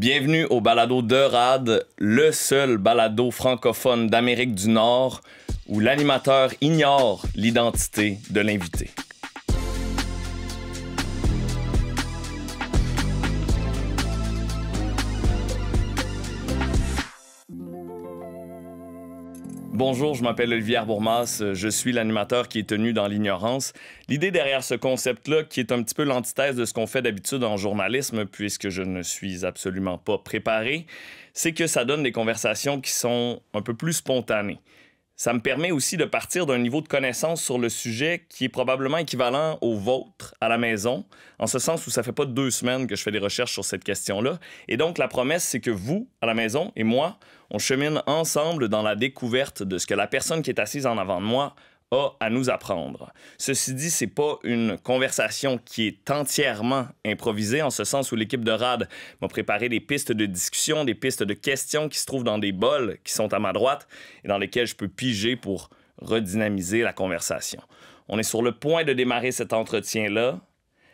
Bienvenue au balado de RAD, le seul balado francophone d'Amérique du Nord où l'animateur ignore l'identité de l'invité. Bonjour, je m'appelle Olivier Bourmas, je suis l'animateur qui est tenu dans l'ignorance. L'idée derrière ce concept-là, qui est un petit peu l'antithèse de ce qu'on fait d'habitude en journalisme, puisque je ne suis absolument pas préparé, c'est que ça donne des conversations qui sont un peu plus spontanées ça me permet aussi de partir d'un niveau de connaissance sur le sujet qui est probablement équivalent au vôtre à la maison, en ce sens où ça fait pas deux semaines que je fais des recherches sur cette question-là. Et donc, la promesse, c'est que vous, à la maison, et moi, on chemine ensemble dans la découverte de ce que la personne qui est assise en avant de moi à nous apprendre. Ceci dit, c'est pas une conversation qui est entièrement improvisée, en ce sens où l'équipe de RAD m'a préparé des pistes de discussion, des pistes de questions qui se trouvent dans des bols qui sont à ma droite et dans lesquels je peux piger pour redynamiser la conversation. On est sur le point de démarrer cet entretien-là,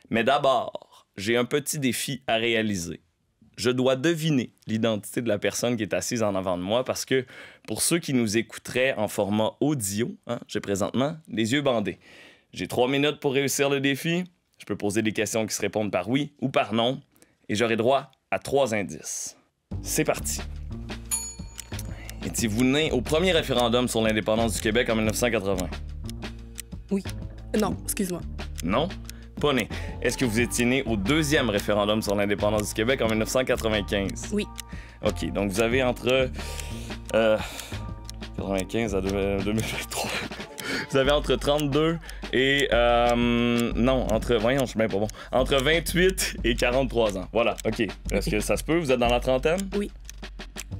mais d'abord, j'ai un petit défi à réaliser je dois deviner l'identité de la personne qui est assise en avant de moi parce que pour ceux qui nous écouteraient en format audio, hein, j'ai présentement les yeux bandés. J'ai trois minutes pour réussir le défi. Je peux poser des questions qui se répondent par oui ou par non et j'aurai droit à trois indices. C'est parti. Étiez-vous né au premier référendum sur l'indépendance du Québec en 1980? Oui. Non, excuse-moi. Non? pas Est-ce que vous étiez né au deuxième référendum sur l'indépendance du Québec en 1995? Oui. OK, donc vous avez entre... Euh, 95 à 2023. Euh, vous avez entre 32 et... Euh, non, entre... Voyons, je suis bien pas bon. Entre 28 et 43 ans. Voilà, OK. Est-ce que ça se peut? Vous êtes dans la trentaine? Oui.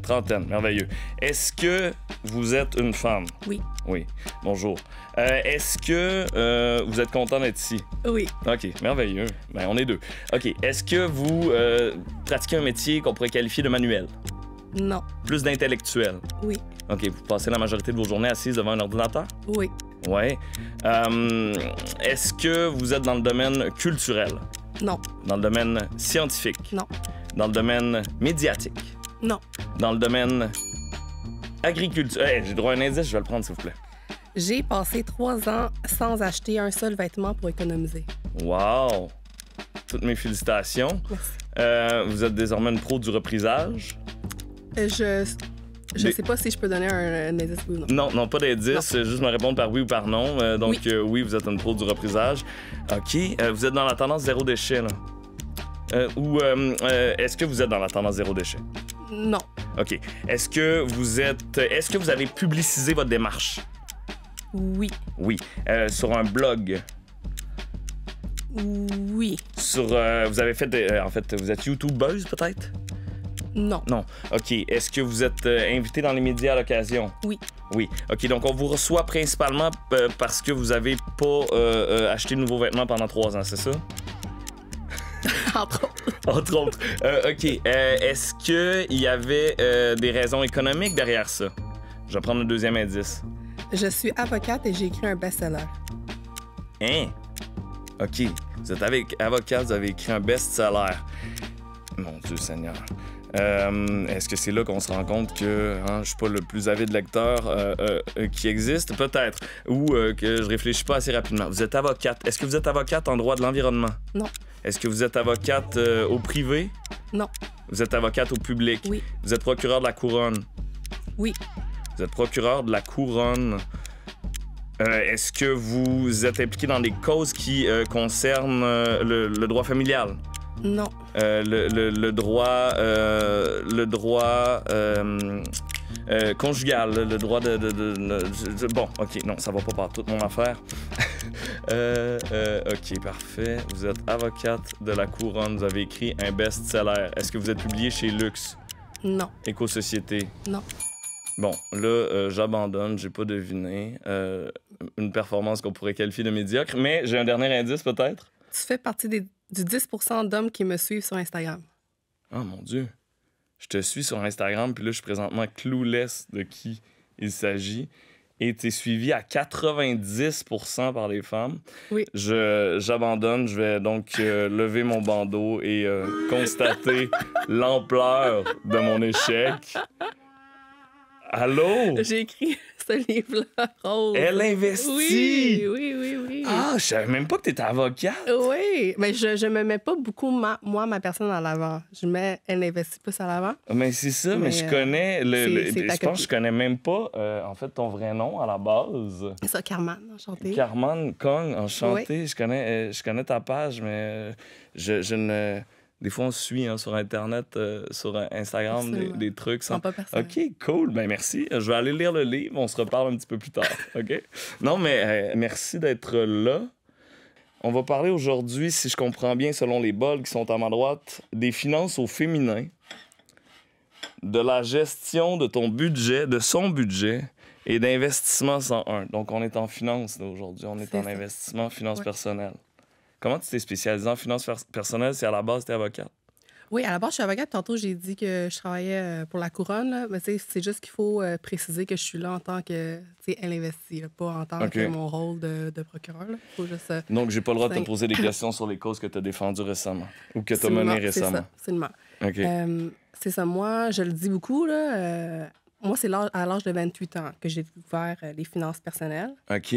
Trentaine, merveilleux. Est-ce que vous êtes une femme? Oui. Oui. Bonjour. Euh, est-ce que euh, vous êtes content d'être ici? Oui. OK, merveilleux. Ben, on est deux. OK. Est-ce que vous euh, pratiquez un métier qu'on pourrait qualifier de manuel? Non. Plus d'intellectuel? Oui. OK. Vous passez la majorité de vos journées assises devant un ordinateur? Oui. Oui. Est-ce que vous êtes dans le domaine culturel? Non. Dans le domaine scientifique? Non. Dans le domaine médiatique? Non. Dans le domaine Agriculture. Hey, j'ai droit à un indice, je vais le prendre, s'il vous plaît. J'ai passé trois ans sans acheter un seul vêtement pour économiser. Wow! Toutes mes félicitations. Euh, vous êtes désormais une pro du reprisage. Euh, je ne sais pas si je peux donner un, indice non. Non, pas d'indice. Juste me répondre par oui ou par non. Euh, donc, oui. vous êtes une pro du reprisage. OK. vous êtes dans la tendance zéro déchet, là. ou est-ce que vous êtes dans la tendance zéro déchet? Non. OK. Est-ce que vous êtes. Est-ce que vous avez publicisé votre démarche? Oui. Oui. Euh, sur un blog? Oui. Sur. Euh, vous avez fait. Euh, en fait, vous êtes YouTubeuse peut-être? Non. Non. OK. Est-ce que vous êtes invité dans les médias à l'occasion? Oui. Oui. OK. Donc, on vous reçoit principalement parce que vous n'avez pas acheté de nouveaux vêtements pendant trois ans, c'est ça? Entre autres. Entre autres. Euh, OK. Euh, est-ce qu'il y avait euh, des raisons économiques derrière ça? Je vais prendre le deuxième indice. Je suis avocate et j'ai écrit un best-seller. Hein? OK. Vous êtes avec avocate, vous avez écrit un best-seller. Mon Dieu Seigneur. Est-ce que c'est là qu'on se rend compte que hein, je suis pas le plus avide lecteur qui existe, peut-être, ou que je réfléchis pas assez rapidement? Vous êtes avocate. Est-ce que vous êtes avocate en droit de l'environnement? Non. Est-ce que vous êtes avocate euh, au privé? Non. Vous êtes avocate au public? Oui. Vous êtes procureur de la couronne? Oui. Vous êtes procureur de la couronne. Euh, est-ce que vous êtes impliqué dans des causes qui euh, concernent le, droit familial? Non. Le, le, droit, le droit Conjugale, euh, conjugal, le droit de, de, de, Bon, ok, non, ça va pas par toute mon affaire. Euh, euh, ok, parfait. Vous êtes avocate de la couronne, vous avez écrit un best-seller. Est-ce que vous êtes publié chez Luxe? Non. Éco-société? Non. Bon, là, j'abandonne, j'ai pas deviné. une performance qu'on pourrait qualifier de médiocre, mais j'ai un dernier indice peut-être. Tu fais partie des, du 10 d'hommes qui me suivent sur Instagram. Oh mon Dieu je te suis sur Instagram, puis là, je suis présentement clouless de qui il s'agit. Et tu es suivi à 90% par les femmes. Oui. J'abandonne, je, vais donc euh, lever mon bandeau et euh, constater l'ampleur de mon échec. Allô? J'ai écrit ce livre-là. rose. Elle investit. Oui, oui, oui, Ah, je savais même pas que tu étais avocate. Oui, mais je, je me mets pas beaucoup, ma, moi, ma personne à l'avant. Je mets, elle investit plus à l'avant. Mais c'est ça, mais, je euh, connais, le, je pense que je connais même pas, euh, en fait, ton vrai nom à la base. C'est ça, Carman, enchanté. Carman Kong, enchanté. Je, connais, euh, je connais ta page, mais je, je ne des fois, on suit hein, sur Internet, euh, sur euh, Instagram, des, trucs. Sans... Pas OK, cool. Ben merci. Euh, je vais aller lire le livre. On se reparle un petit peu plus tard. OK? non, mais merci d'être là. On va parler aujourd'hui, si je comprends bien, selon les bols qui sont à ma droite, des finances au féminin, de la gestion de ton budget, de son budget et d'investissement 101. Donc, on est en finance aujourd'hui. On est, en investissement, finance personnelles. personnelle. Comment tu t'es spécialisée en finances personnelles si à la base, tu es avocate? Oui, à la base, je suis avocate. Tantôt, j'ai dit que je travaillais euh, pour la couronne. Mais c'est juste qu'il faut euh, préciser que je suis là en tant que elle investie, pas en tant que mon rôle de, procureur. Là. Faut euh, Donc, j'ai pas le droit de te poser des questions sur les causes que tu as défendues récemment ou que tu as menées récemment. C'est ça, c'est ça, moi, je le dis beaucoup. moi, c'est à l'âge de 28 ans que j'ai découvert les finances personnelles. OK.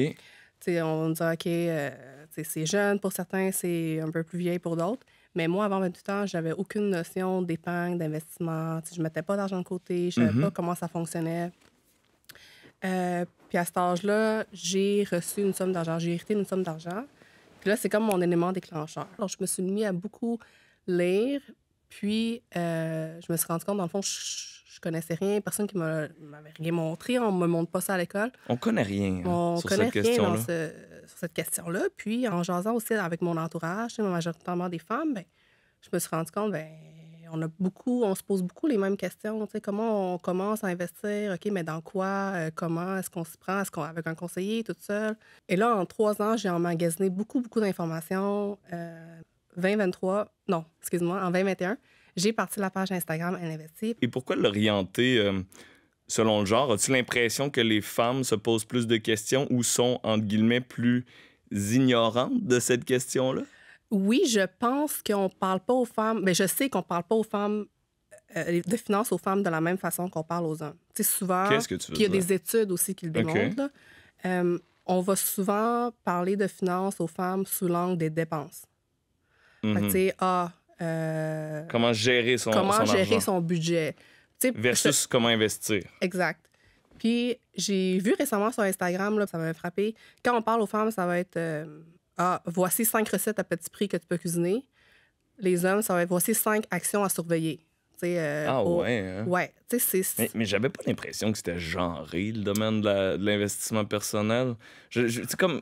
on me dit, OK, c'est jeune pour certains, c'est un peu plus vieil pour d'autres. Mais moi, avant 28 ans, j'avais aucune notion d'épargne, d'investissement. Je ne mettais pas d'argent de côté, je ne savais mm-hmm. pas comment ça fonctionnait. Euh, puis à cet âge-là, j'ai reçu une somme d'argent, j'ai hérité d'une somme d'argent. Puis là, c'est comme mon élément déclencheur. Alors, je me suis mis à beaucoup lire, puis, euh, je me suis rendu compte, dans le fond, je, connaissais rien, personne qui m'avait rien montré, on ne me montre pas ça à l'école. On ne connaît rien hein, on sur connaît cette question-là. sur cette question-là. Puis, en jasant aussi avec mon entourage, majoritairement des femmes, ben, je me suis rendu compte, ben, on a beaucoup, on se pose beaucoup les mêmes questions. Comment on commence à investir? OK, mais dans quoi? Euh, comment? Est-ce qu'on s'y prend? Est-ce qu'on avec un conseiller, toute seule? Et là, en trois ans, j'ai emmagasiné beaucoup, beaucoup d'informations. Euh, 2023, non, excuse-moi, en 2021, j'ai parti la page Instagram Elle investit. Et pourquoi l'orienter euh, selon le genre? As-tu l'impression que les femmes se posent plus de questions ou sont, entre guillemets, plus ignorantes de cette question-là? Oui, je pense qu'on parle pas aux femmes, mais ben, je sais qu'on parle pas aux femmes euh, de finances aux femmes de la même façon qu'on parle aux hommes. Tu sais, souvent, qu'il y a des études aussi qui le démontrent. Euh, on va souvent parler de finances aux femmes sous l'angle des dépenses. Mhm. Ah, euh, comment gérer son Comment gérer son budget. Versus comment investir. Exact. Puis j'ai vu récemment sur Instagram, là, ça m'a frappé, quand on parle aux femmes, ça va être euh, Ah, voici cinq recettes à petit prix que tu peux cuisiner. Les hommes, ça va être voici cinq actions à surveiller. Euh, ah ouais. Hein? Mais, j'avais pas l'impression que c'était genré le domaine de, l'investissement personnel. Je, comme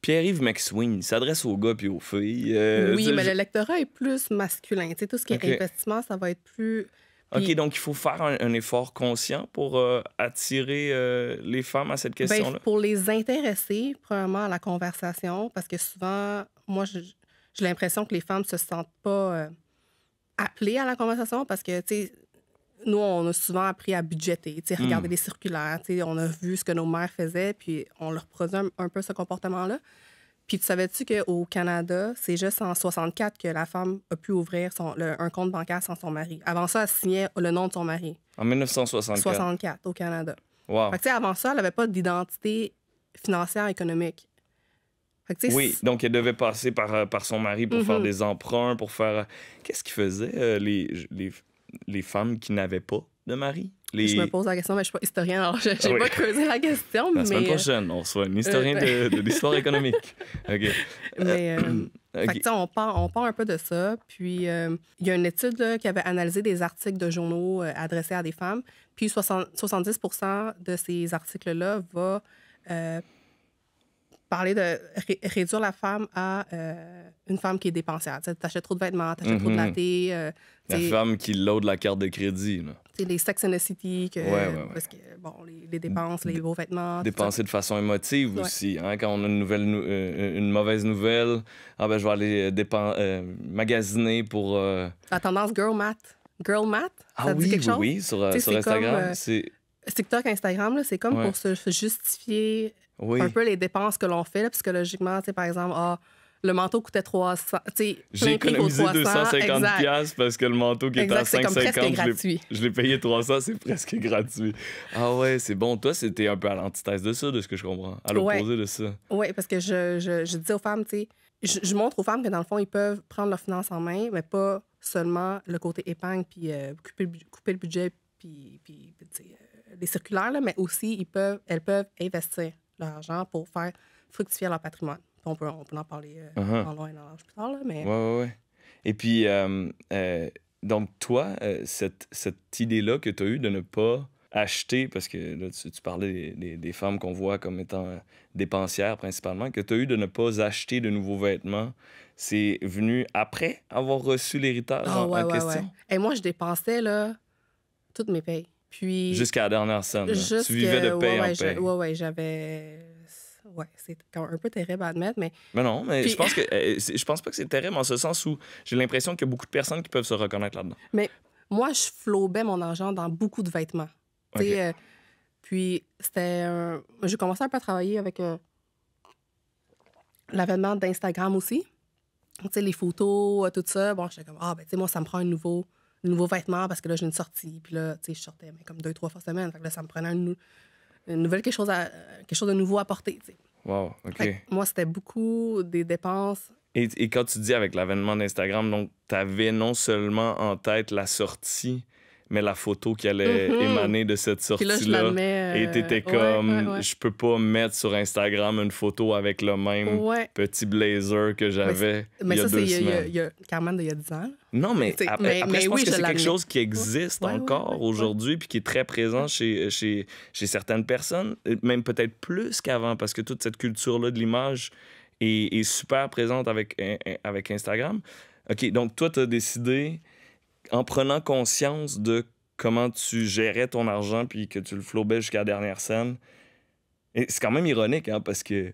Pierre-Yves Maxwin s'adresse aux gars puis aux filles. Euh, oui, mais l'électorat est plus masculin. tout ce qui est investissement, ça va être plus. OK, donc il faut faire un, effort conscient pour euh, attirer euh, les femmes à cette ben, question-là. pour les intéresser, premièrement, à la conversation, parce que souvent, moi, j'ai l'impression que les femmes se sentent pas appelées à la conversation parce que, tu sais, nous, on a souvent appris à budgéter, hmm. regarder les circulaires. On a vu ce que nos mères faisaient, puis on leur produit un, peu ce comportement-là. Puis tu savais-tu qu'au Canada, c'est juste en 64 que la femme a pu ouvrir son, un compte bancaire sans son mari. Avant ça, elle signait le nom de son mari. En 1964? 64, au Canada. Wow. Fait que, avant ça, elle n'avait pas d'identité financière économique. oui, donc elle devait passer par, euh, son mari pour mm-hmm. faire des emprunts, pour faire... Euh, qu'est-ce qu'ils faisait euh, les, les femmes qui n'avaient pas de mari. Je me pose la question, mais je ne suis pas historienne, alors je n'ai ah pas creusé la question. La mais... semaine euh, prochaine, on reçoit une historienne euh, de, l'histoire ben, économique. OK. Mais, euh, on, part, un peu de ça. Puis, il y a une étude là, qui avait analysé des articles de journaux adressés à des femmes. Puis, 70 de ces articles-là va parler de réduire la femme à euh, une femme qui est dépensière. Tu achètes trop de vêtements, tu achètes trop de mm-hmm. euh, la la femme qui load la carte de crédit. Là. Les Sex and the City, parce que, bon, les, dépenses, les beaux vêtements. Dépenser de façon émotive aussi. Hein. quand on a une, nouvelle, euh, une mauvaise nouvelle, ah, ben, je vais aller magasiner pour. La tendance girl mat. Girl mat? Ah ça oui, quelque chose? oui, sur, sur Instagram. TikTok, Instagram, c'est comme pour se justifier un peu les dépenses que l'on fait là, psychologiquement. Par exemple, ah, le manteau coûtait 300. J'ai économisé 250 pièces parce que le manteau qui était à 5,50, je l'ai payé 300, c'est presque gratuit. Ah ouais, c'est bon. Toi, c'était un peu à l'antithèse de ça, de ce que je comprends, à l'opposé de ça. Oui, parce que je, je, je, dis aux femmes, je, montre aux femmes que dans le fond, ils peuvent prendre leurs finances en main, mais pas seulement le côté épargne, puis euh, couper, le budget, puis, puis, euh, les circulaires, là, mais aussi, ils peuvent, elles peuvent investir l'argent pour faire fructifier leur patrimoine. On peut, en parler en euh, uh-huh. loin et en plus mais... Ouais, ouais, Et puis, euh, euh, donc, toi, cette, idée-là que tu as eue de ne pas acheter, parce que là, tu, parlais des, femmes qu'on voit comme étant dépensières principalement, que tu as eu de ne pas acheter de nouveaux vêtements, c'est venu après avoir reçu l'héritage ah, en, question? Et moi, je dépensais là, toutes mes payes. Jusqu'à la dernière scène. tu vivais de paix en paix. Oui, oui, j'avais. Ouais, c'est un peu terrible à admettre, mais. Mais non, mais je pense que eh, eh, je pense pas que c'est terrible en ce sens où j'ai l'impression qu'il y a beaucoup de personnes qui peuvent se reconnaître là-dedans. Mais moi, je flobais mon argent dans beaucoup de vêtements. Okay. Euh, puis c'était un... J'ai commencé un peu à travailler avec euh, l'avènement d'Instagram aussi. Tu sais, les photos, euh, tout ça. Bon, j'étais comme, ah, ben, tu sais, moi, ça me prend un nouveau nouveaux vêtements parce que là, j'ai une sortie. Puis là, tu sais, je sortais ben, comme deux, trois fois semaine. ça me prenait une, nouvelle, quelque chose, à, quelque chose de nouveau à porter, tu sais. Wow, OK. moi, c'était beaucoup des dépenses. Et, et, quand tu dis avec l'avènement d'Instagram, donc, tu avais non seulement en tête la sortie, mais la photo qui allait mhm. émaner de cette sortie-là. Euh... Et t'étais comme, je peux pas mettre sur Instagram une photo avec le même petit blazer que j'avais. il y a ça, c'est Carmen d'il y a 10 ans. Non, mais après, que c'est quelque chose qui existe encore aujourd'hui puis qui est très présent chez, chez, chez certaines personnes, euh, même peut-être plus qu'avant, parce que toute cette culture-là de l'image est, super présente avec, avec Instagram. OK, donc toi, tu as décidé en prenant conscience de comment tu gérais ton argent puis que tu le flobais jusqu'à la dernière scène. Et c'est quand même ironique, hein, parce que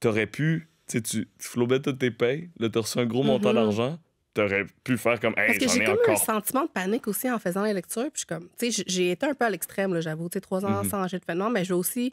t'aurais pu, tu, tu flobais toutes tes payes, là, t'as reçu un gros montant mm-hmm. d'argent, t'aurais pu faire comme, hey, j'en que J'ai comme un sentiment de panique aussi en faisant la lecture, puis je suis comme, tu sais, j'ai été un peu à l'extrême, là, j'avoue, tu sais, trois ans mm-hmm. sans jet de mais j'ai aussi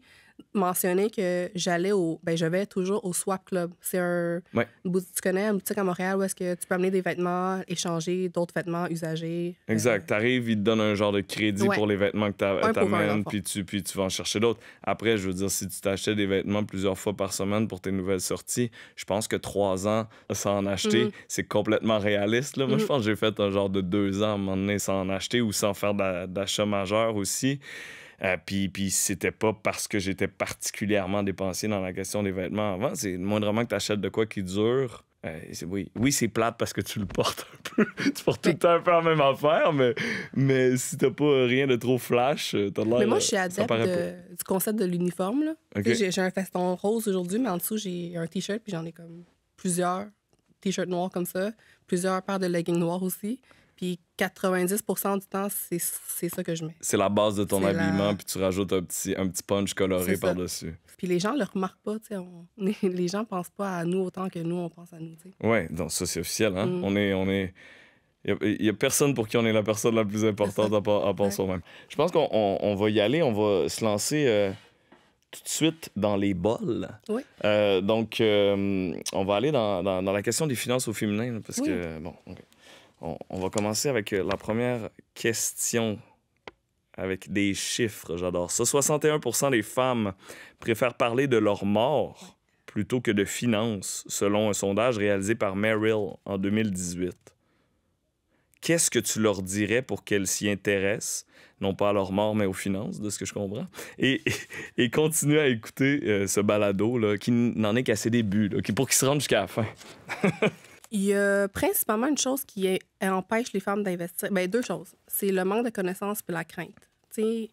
mentionner que j'allais au. Ben, je vais toujours au Swap Club. C'est un. Tu connais un boutique à Montréal où est-ce que tu peux amener des vêtements, échanger d'autres vêtements usagés. Euh, exact. tu arrives, ils te donnent un genre de crédit pour les vêtements que t'amènes, puis tu, puis tu vas en chercher d'autres. Après, je veux dire, si tu t'achetais des vêtements plusieurs fois par semaine pour tes nouvelles sorties, je pense que trois ans sans en acheter, mhm. c'est complètement réaliste. Là. Moi, je mhm. pense que j'ai fait un genre de deux ans à un sans en acheter ou sans faire d'achat majeur aussi. Euh, puis, puis c'était pas parce que j'étais particulièrement dépensé dans la question des vêtements avant. C'est moindrement que tu achètes de quoi qui dure. Euh, oui, oui c'est plate parce que tu le portes un peu. tu portes tout le temps un peu la même affaire, mais, mais si t'as pas rien de trop flash, euh, t'as l'air. Mais moi, je euh, suis adepte du concept de l'uniforme. J'ai un feston rose aujourd'hui, mais en dessous, j'ai un T-shirt, puis j'en ai comme plusieurs T-shirts noirs comme ça, plusieurs paires de leggings noirs aussi. Puis 90 du temps, c'est ça que je mets. C'est la base de ton habillement, puis tu rajoutes un petit, un petit punch coloré par-dessus. Puis les gens le remarquent pas, tu sais. les gens pensent pas à nous autant que nous, on pense à nous, tu sais. Ouais, donc ça, c'est officiel, hein. Mm. On est. On est... Il n'y a, personne pour qui on est la personne la plus importante à penser même Je pense qu'on va y aller, on va se lancer euh, tout de suite dans les bols. Oui. Euh, donc, euh, on va aller dans, la question des finances au féminin, parce que, bon, on, va commencer avec euh, la première question avec des chiffres. J'adore ça. 61 des femmes préfèrent parler de leur mort plutôt que de finances, selon un sondage réalisé par Merrill en 2018. Qu'est-ce que tu leur dirais pour qu'elles s'y intéressent, non pas à leur mort, mais aux finances, de ce que je comprends, et, et, à écouter euh, ce balado qui n'en est qu'à ses débuts, pour qu'ils se rendent jusqu'à la fin. Il y a principalement une chose qui empêche les femmes d'investir. Bien, deux choses. C'est le manque de connaissances puis la crainte. Tu sais,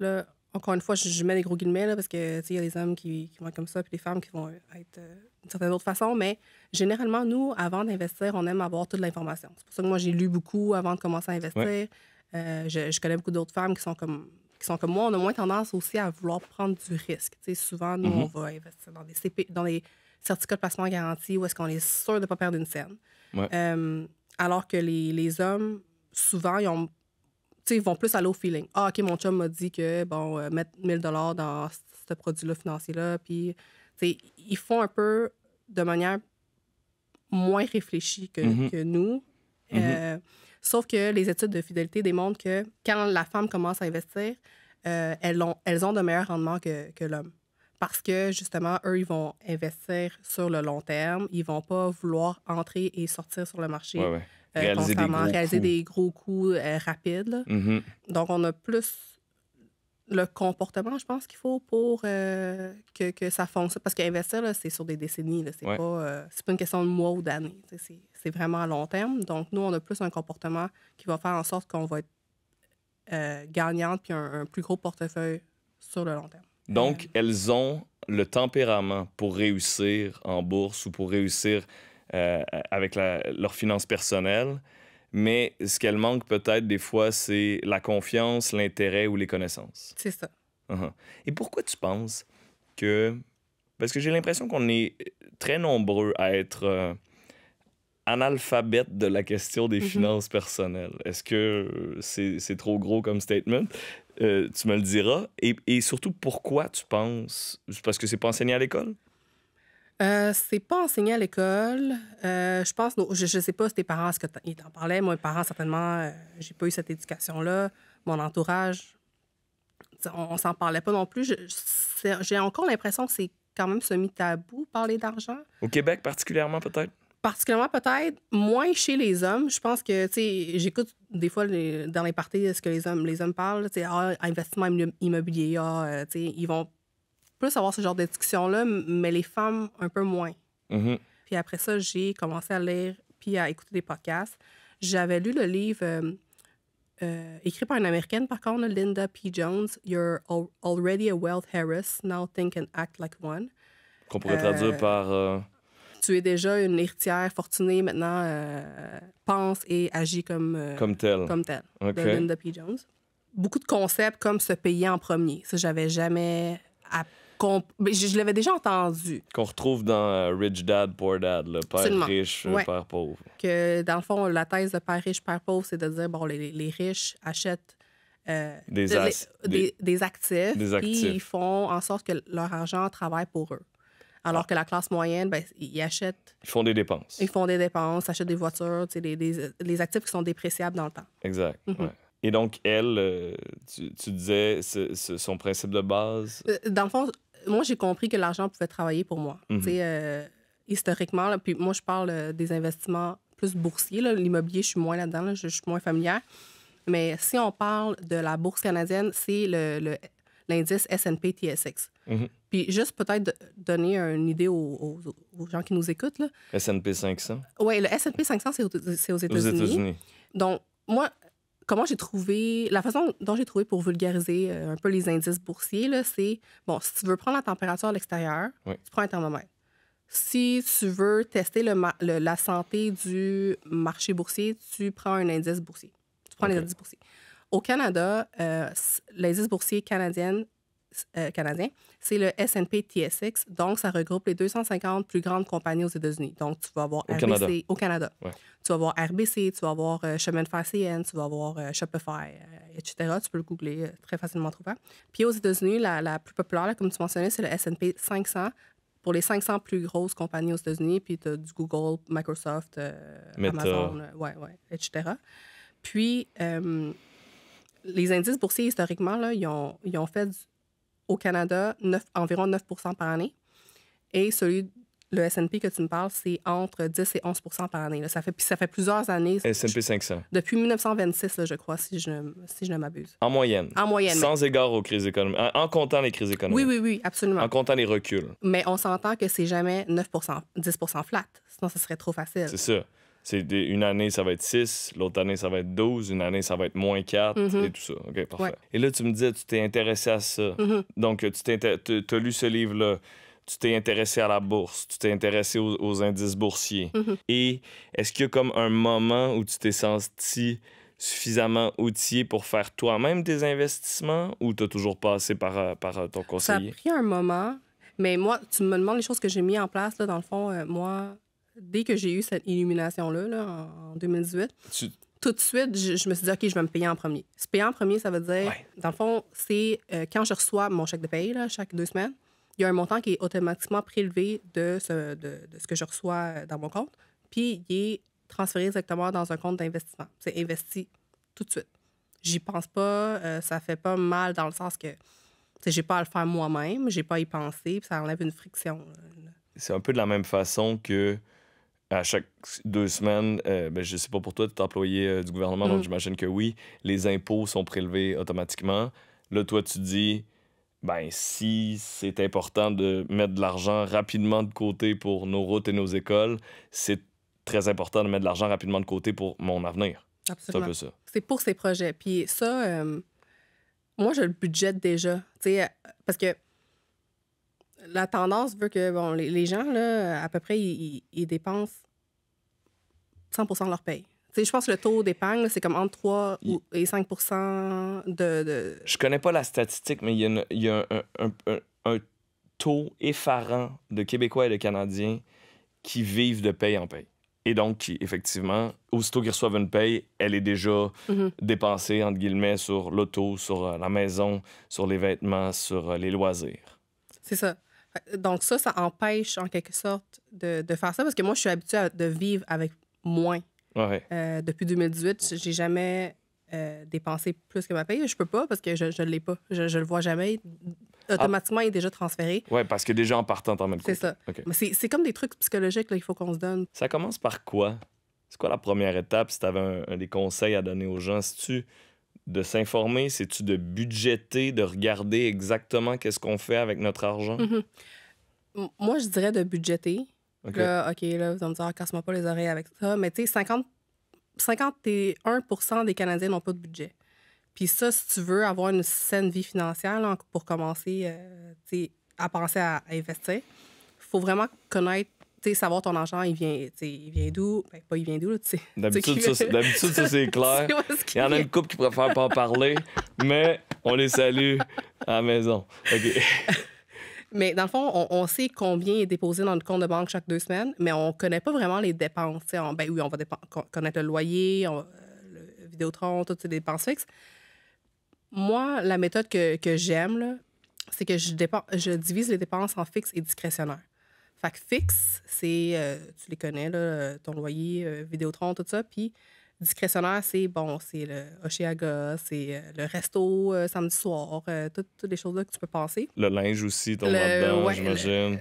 là, encore une fois, je, mets des gros guillemets parce que il y a des hommes qui, vont être comme ça puis les femmes qui vont être euh, d'une certaine autre façon. Mais généralement, nous, avant d'investir, on aime avoir toute l'information. C'est pour ça que moi, j'ai lu beaucoup avant de commencer à investir. Euh, je, connais beaucoup d'autres femmes qui sont comme qui sont comme moi. On a moins tendance aussi à vouloir prendre du risque. Tu sais, souvent, nous, on mhm. va investir dans des CP, dans des certificat de placement garanti où est-ce qu'on est sûr de ne pas perdre une scène. Euh, alors que les, hommes, souvent, ils vont plus à au feeling. Ah, OK, mon chum m'a dit que, bon, euh, mettre 1000 dans ce produit-là financier-là, puis, ils font un peu de manière moins réfléchie que, mm-hmm. nous. Euh, mm-hmm. sauf que les études de fidélité démontrent que quand la femme commence à investir, elles, ont, elles ont de meilleurs rendements que l'homme parce que justement, eux, ils vont investir sur le long terme. Ils ne vont pas vouloir entrer et sortir sur le marché euh, Réaliser constamment, des gros réaliser des gros rapides. Mm-hmm. Donc, on a plus le comportement, je pense qu'il faut pour euh, que, ça fonctionne. Parce qu'investir, c'est sur des décennies. Ce n'est pas, euh, pas, une question de mois ou d'années. C'est vraiment à long terme. Donc, nous, on a plus un comportement qui va faire en sorte qu'on va être gagnante puis un plus gros portefeuille sur le long terme. Donc, mm. elles ont le tempérament pour réussir en bourse ou pour réussir euh, avec leurs finances personnelles. Mais ce qu'elles manquent peut-être des fois, c'est la confiance, l'intérêt ou les connaissances. C'est ça. Uh-huh. Et pourquoi tu penses que... Parce que j'ai l'impression qu'on est très nombreux à être... Euh, analphabètes de la question des mm-hmm. finances personnelles. Est-ce que euh, c'est trop gros comme statement? Euh, tu me le diras. Et, surtout, pourquoi tu penses? Parce que c'est pas enseigné à l'école? Euh, c'est pas enseigné à l'école. Euh, je pense, je, sais pas si tes parents, ce que ils t'en parlaient. Moi, mes parents, certainement, euh, j'ai pas eu cette éducation-là. Mon entourage, on, on s'en parlait pas non plus. J'ai encore l'impression que c'est quand même semi-tabou parler d'argent. Au Québec particulièrement, peut-être? particulièrement peut-être moins chez les hommes. Je pense que, tu sais, j'écoute des fois dans les parties ce que les hommes, les hommes parlent, tu sais, ah, investissement immobilier, ah, euh, tu sais, ils vont plus avoir ce genre de discussion-là, mais les femmes un peu moins. Mm-hmm. Puis après ça, j'ai commencé à lire puis à écouter des podcasts. J'avais lu le livre euh, euh, écrit par une Américaine, par contre, Linda P. Jones, You're Already a Wealth Harris, Now Think and Act Like One. Qu'on pourrait traduire par tu es déjà une héritière fortunée maintenant, euh, pense et agis comme, euh, comme telle. Comme telle, Linda P. Jones. Beaucoup de concepts comme se payer en premier. Ça, j'avais jamais. Je, l'avais déjà entendu. Qu'on retrouve dans euh, Rich Dad, Poor Dad, le père riche, le père pauvre. Que dans le fond, la thèse de père riche, père pauvre, c'est de dire bon, les, riches achètent des, actifs, des ils font en sorte que leur argent travaille pour eux. Alors ah. que la classe moyenne, ben, ils achètent. Ils font des dépenses. Ils font des dépenses, achètent des voitures, des, les, actifs qui sont dépréciables dans le temps. Exact. Mhm. Et donc, elle, euh, tu, tu disais, son principe de base. Euh, dans le fond, moi, j'ai compris que l'argent pouvait travailler pour moi. Mhm. tu sais, euh, historiquement, puis moi, je parle des investissements plus boursiers. L'immobilier, je suis moins là-dedans, je, suis moins familière. Mais si on parle de la bourse canadienne, c'est le, l'indice S&P TSX. Mhm. Puis juste peut-être donner une idée aux, gens qui nous écoutent. S&P 500? Oui, le S&P 500, c'est aux, aux États-Unis. Donc, moi, comment j'ai trouvé... La façon dont j'ai trouvé pour vulgariser euh, un peu les indices boursiers, c'est, bon, si tu veux prendre la température à l'extérieur, tu prends un thermomètre. Si tu veux tester la santé du marché boursier, tu prends un indice boursier. Tu prends les indices boursiers. Au Canada, euh, l'indice boursier canadien euh, c'est le S&P TSX. Donc, ça regroupe les 250 plus grandes compagnies aux États-Unis. Donc, tu vas avoir RBC au Canada. Tu vas avoir RBC, tu vas avoir euh, Chemin de fer CN, tu vas avoir euh, Shopify, euh, etc. Tu peux le googler très facilement trouvant. Puis aux États-Unis, la, plus populaire, comme tu mentionnais, c'est le S&P 500 pour les 500 plus grosses compagnies aux États-Unis. Puis tu as du Google, Microsoft, Amazon, etc. Puis les indices boursiers, historiquement, là, ils, ont, ils ont fait au Canada, 9, environ 9 par année. Et celui le S&P que tu me parles, c'est entre 10 et 11 par année. Ça, fait, ça fait plusieurs années. S&P 500. Depuis 1926, je crois, si je, si je ne m'abuse. En moyenne. En moyenne. Sans égard aux crises économiques. En, comptant les crises économiques. Oui, oui, oui, absolument. En comptant les reculs. Mais on s'entend que c'est jamais 9 10 flat. Sinon, ce serait trop facile. C'est ça une année, ça va être 6, l'autre année, ça va être 12, une année, ça va être moins 4 mm-hmm. et tout ça. OK, parfait. Et là, tu me disais, tu t'es intéressé à ça. Mm-hmm. Donc, tu as lu ce livre-là. Tu t'es intéressé à la bourse, tu t'es intéressé aux, indices boursiers. Mm-hmm. Et est-ce qu'il y a comme un moment où tu t'es senti suffisamment outillé pour faire toi-même des investissements ou tu as toujours passé par, euh, par euh, ton conseiller? Ça a pris un moment, mais moi, tu me demandes les choses que j'ai mis en place. Là, dans le fond, euh, moi, dès que j'ai eu cette illumination-là, en 2018, tout de suite, je, me suis dit, OK, je vais me payer en premier. Se payer en premier, ça veut dire, dans le fond, c'est euh, quand je reçois mon chèque de paye, chaque deux semaines, il y a un montant qui est automatiquement prélevé de ce, de, ce que je reçois euh, dans mon compte, puis il est transféré directement dans un compte d'investissement. C'est investi tout de suite. J'y pense pas, euh, ça fait pas mal dans le sens que j'ai pas à le faire moi-même, j'ai pas à y penser, puis ça enlève une friction. C'est un peu de la même façon que à chaque deux semaines, euh, ben, je ne sais pas pour toi, tu es employé euh, du gouvernement, donc mm. j'imagine que oui, les impôts sont prélevés automatiquement. Là, toi, tu dis, ben, si c'est important de mettre de l'argent rapidement de côté pour nos routes et nos écoles, c'est très important de mettre de l'argent rapidement de côté pour mon avenir. Absolument. C'est pour ces projets. Puis ça, euh, moi, je le budget déjà. Parce que la tendance veut que bon, les, gens, là, à peu près, ils, dépensent 100 de leur paye. je pense que le taux d'épargne, c'est comme entre 3 et 5 de, de, Je connais pas la statistique, mais il y a, un, taux effarant de Québécois et de Canadiens qui vivent de paye en paye. Et donc, effectivement, aussitôt qu'ils reçoivent une paye, elle est déjà mhm. dépensée, entre guillemets, sur l'auto, sur euh, la maison, sur les vêtements, sur euh, les loisirs. C'est ça. Euh, donc ça, ça empêche en quelque sorte de, faire ça parce que moi, je suis habituée à, de vivre avec moins. Euh, depuis 2018, j'ai jamais euh, dépensé plus que ma paye. Je peux pas parce que je ne l'ai pas. Je, ne le vois jamais. Ah. Automatiquement, il est déjà transféré. Oui, parce que déjà en partant, en même C'est ça. C'est comme des trucs psychologiques qu'il faut qu'on se donne. Ça commence par quoi? C'est quoi la première étape si tu avais un, des conseils à donner aux gens? Si tu de s'informer? C'est-tu de budgéter, de regarder exactement qu'est-ce qu'on fait avec notre argent? Mm-hmm. Moi, je dirais de budgéter. OK, là, vous allez me dire, ah, casse-moi pas les oreilles avec ça. Mais tu sais, 51 des Canadiens n'ont pas de budget. Puis ça, si tu veux avoir une saine vie financière, pour commencer euh, à penser à, à investir, il faut vraiment connaître savoir ton argent, il vient, d'où? Ben, pas il vient d'où, D'habitude, ça, c'est clair. il y en a une couple qui préfère pas en parler, mais on les salue à la maison. mais dans le fond, on, sait combien est déposé dans le compte de banque chaque deux semaines, mais on connaît pas vraiment les dépenses. On, ben oui, on va connaître le loyer, euh, le Vidéotron, toutes ces dépenses fixes. Moi, la méthode que, j'aime, c'est que je, je divise les dépenses en fixes et discrétionnaires. Fait fixe, c'est, euh, tu les connais, ton loyer, euh, Vidéotron, tout ça. Puis discrétionnaire, c'est, bon, c'est le Oshiaga, c'est euh, le resto samedi soir, toutes, les choses-là que tu peux passer. Le linge aussi ton là-dedans, j'imagine.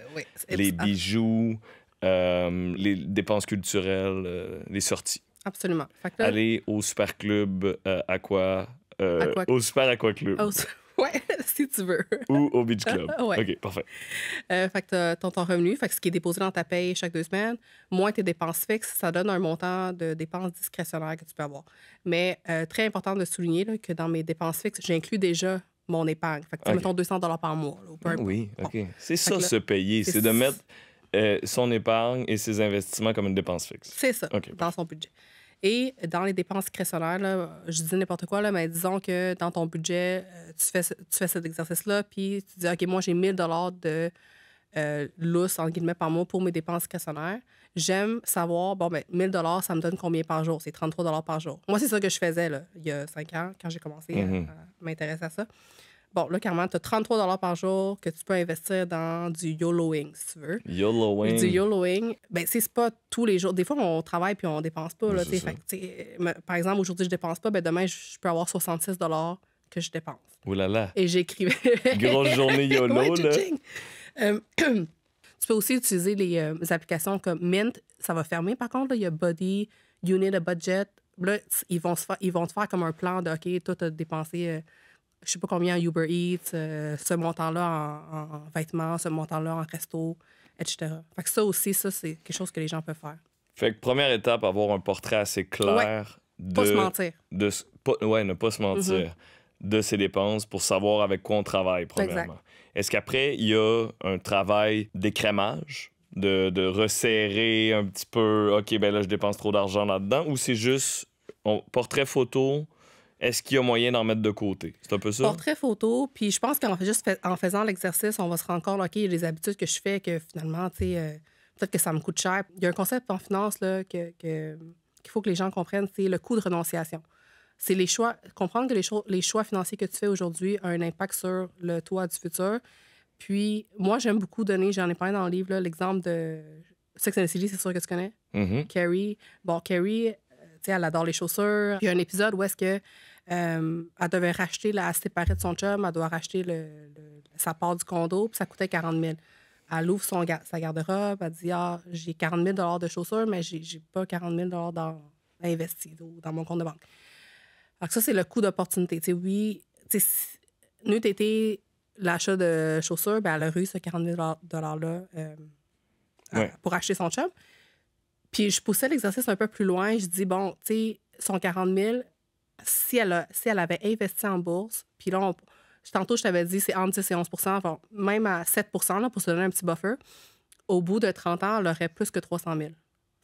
les bijoux, les dépenses culturelles, les sorties. Absolument. Aller au super club aqua, Au super aqua club. Ouais, si tu veux. Ou au Beach Club. OK, parfait. Euh, fait que ton, ton revenu, ce qui est déposé dans ta paye chaque deux semaines, moins tes dépenses fixes, ça donne un montant de dépenses discrétionnaires que tu peux avoir. Mais euh, très important de souligner que dans mes dépenses fixes, j'inclus déjà mon épargne. Fait que, mets ton 200 par mois. Ah oui, OK. C'est ça, se payer. C'est de mettre euh, son épargne et ses investissements comme une dépense fixe. C'est ça, dans son budget. Et dans les dépenses discrétionnaires, je dis n'importe quoi, là, mais disons que dans ton budget, euh, tu fais, tu fais cet exercice-là, puis tu dis, OK, moi, j'ai 1000 de euh, lousse, entre guillemets, par mois pour mes dépenses créationnaires. J'aime savoir, bon, ben 1000 ça me donne combien par jour? C'est 33 par jour. Moi, c'est ça que je faisais, il y a 5 ans, quand j'ai commencé à mmh m'intéresser à ça. Bon, là, carrément, tu as 33 par jour que tu peux investir dans du YOLOing, si tu veux. YOLOing. Du YOLOing. Ben, c'est pas tous les jours. Des fois, on travaille puis on dépense pas. Là, par exemple, aujourd'hui, je dépense pas. Ben, demain, je peux avoir 66 que je dépense. Ouh là là. Et j'écrivais. Grosse journée YOLO, là. Euh, tu peux aussi utiliser les, euh, applications comme Mint. Ça va fermer, par contre. Il y a Body, Unit, a Budget. Là, ils vont, se faire, ils vont te faire comme un plan de OK, toi, tu as dépensé. Euh, je sais pas combien en Uber Eats, euh, ce montant-là en, vêtements, ce montant-là en resto, etc. Fait que ça aussi, ça, c'est quelque chose que les gens peuvent faire. Fait que première étape, avoir un portrait assez clair de. Pas se mentir. ne pas se mentir. De ses dépenses pour savoir avec quoi on travaille, probablement. Est-ce qu'après, il y a un travail d'écrémage, de, de resserrer un petit peu, OK, ben là, je dépense trop d'argent là-dedans, ou c'est juste portrait photo, est-ce qu'il y a moyen d'en mettre de côté? C'est un peu ça? Portrait photo, puis je pense qu'en fait, juste en faisant l'exercice, on va se rendre compte, OK, il habitudes que je fais que finalement, tu sais, euh, peut-être que ça me coûte cher. Il y a un concept en finance là, que, qu'il faut que les gens comprennent, c'est le coût de renonciation. C'est les choix, comprendre que les, les choix financiers que tu fais aujourd'hui ont un impact sur le toit du futur. Puis, moi, j'aime beaucoup donner, j'en ai parlé dans le livre, là, l'exemple de Sex and c'est sûr que tu connais. Mm-hmm. Carrie. Bon, Carrie, euh, tu sais, elle adore les chaussures. Il y a un épisode où est-ce que euh, elle devait racheter, la séparée de son chum, elle doit racheter le, sa part du condo, puis ça coûtait 40 000. Elle ouvre sa garde-robe, elle dit Ah, j'ai 40 000 de chaussures, mais j'ai pas 40 000 dans, investi dans mon compte de banque. Alors ça, c'est le coût d'opportunité. oui, nous, n'eût l'achat de chaussures, ben, elle aurait eu ce 40 000 $-là pour acheter son chum. Puis je poussais l'exercice un peu plus loin. Je dis, bon, tu sais, son 40 000, si elle, si elle avait investi en bourse, puis là, tantôt, je t'avais dit, c'est entre 10 et 11 même à 7 là, pour se donner un petit buffer, au bout de 30 ans, elle aurait plus que 300 000.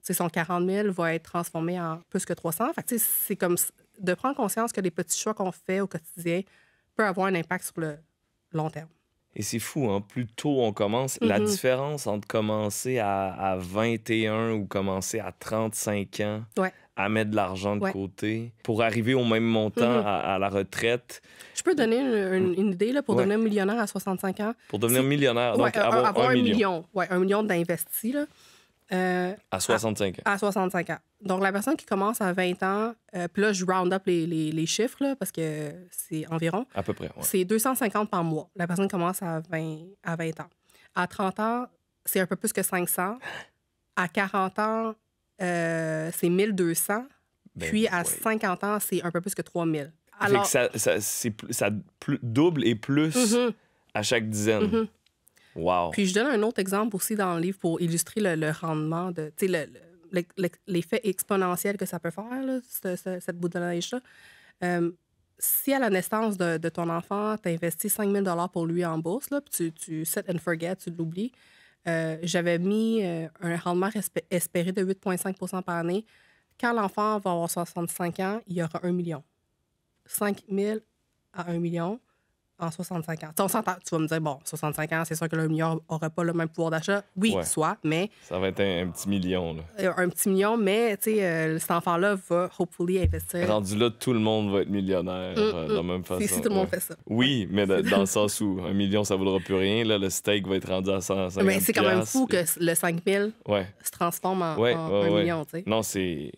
son 40 000 va être transformé en plus que 300. Fait c'est comme de prendre conscience que les petits choix qu'on fait au quotidien peuvent avoir un impact sur le long terme. Et c'est fou, hein, plus tôt on commence, la mm-hmm. différence entre commencer à, 21 ou commencer à 35 ans, à mettre de l'argent de côté pour arriver au même montant mm-hmm. à, la retraite. Je peux donner une, mm. idée là, pour devenir millionnaire à 65 ans. Pour devenir millionnaire, donc avoir, un, million. un million d'investis. Euh, à 65 ans. À 65 ans. Donc, la personne qui commence à 20 ans, euh, puis là, je round up les, les, les chiffres, là, parce que c'est environ. À peu près, C'est 250 par mois. La personne commence à 20, à 20 ans. À 30 ans, c'est un peu plus que 500. À 40 ans, euh, c'est 1200. Ben puis à 50 ans, c'est un peu plus que 3000. Alors... ça, double et plus mm-hmm. à chaque dizaine. Mm-hmm. Wow. Puis je donne un autre exemple aussi dans le livre pour illustrer le, rendement, de, l'effet le, exponentiel que ça peut faire, cette bout de neige-là. Euh, si à la naissance de, ton enfant, tu investis 5000 dollars pour lui en bourse, là, puis tu, tu set and forget, tu l'oublies, euh, j'avais mis euh, un rendement espéré de 8,5 par année. Quand l'enfant va avoir 65 ans, il y aura 1 million. 5 000 à 1 million en 65 ans. tu vas me dire, bon, 65 ans, c'est sûr que le million n'aura pas le même pouvoir d'achat. Oui, soit, mais. Ça va être un, petit million, là. Euh, un, petit million, mais, tu sais, euh, cet enfant-là va, hopefully, investir. Rendu là, tout le monde va être millionnaire mm, euh, de mm. la même façon. Si, tout le monde fait ça. Oui, mais dans le sens où un million, ça ne vaudra plus rien. Là, le steak va être rendu à 150 Mais c'est quand même fou que le 5 000 se transforme en, un million, tu sais. Non, c'est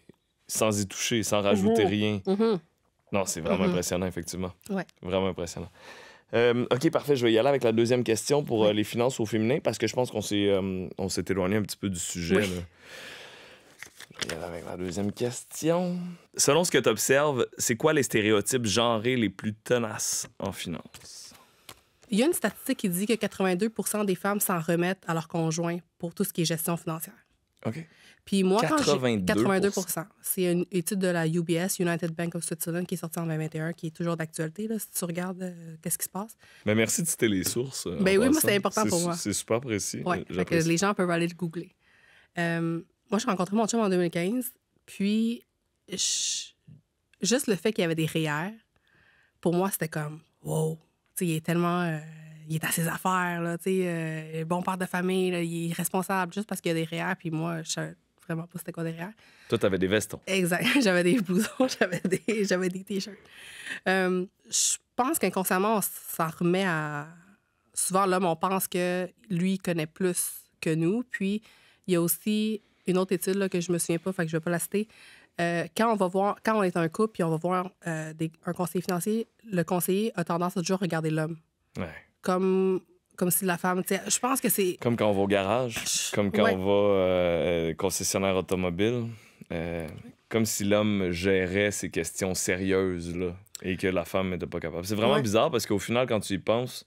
sans y toucher, sans rajouter mm-hmm. rien. Mm-hmm. Non, c'est vraiment mm-hmm. impressionnant, effectivement. Vraiment impressionnant. Euh, OK, parfait. Je vais y aller avec la deuxième question pour euh, les finances au féminin parce que je pense qu'on s'est, euh, on s'est éloigné un petit peu du sujet. Là. Je vais y aller avec la deuxième question. Selon ce que tu observes, c'est quoi les stéréotypes genrés les plus tenaces en finance? Il y a une statistique qui dit que 82 des femmes s'en remettent à leur conjoint pour tout ce qui est gestion financière. OK. Puis moi, 82%. 82 C'est une étude de la UBS, United Bank of Switzerland, qui est sortie en 2021, qui est toujours d'actualité, si tu regardes euh, qu'est-ce qui se passe. Mais ben, merci de citer les sources. Euh, ben oui, moi, c'est important pour moi. C'est super précis. Euh, les gens peuvent aller le googler. moi, j'ai rencontré mon chum en 2015, puis juste le fait qu'il y avait des REER, e pour moi, c'était comme « wow ». Il est tellement... il est à ses affaires, là, bon père de famille, il est responsable juste parce qu'il y a des REER, e puis moi, je vraiment pas c'était quoi derrière. Toi, t'avais des vestons. Exact. J'avais des blousons, j'avais des, j'avais des t-shirts. Euh, je pense qu'inconsciemment, on remet à. Souvent, l'homme, on pense que lui connaît plus que nous. Puis, il y a aussi une autre étude là, que je me souviens pas, fait que je vais pas la citer. Euh, quand on va voir, quand on est un couple puis on va voir euh, des, un conseiller financier, le conseiller a tendance à toujours regarder l'homme. Ouais. Comme comme si la femme, je pense que c'est... Comme quand on va au garage, comme quand on va au euh, concessionnaire automobile, euh, comme si l'homme gérait ces questions sérieuses, là, et que la femme n'était pas capable. C'est vraiment bizarre parce qu'au final, quand tu y penses,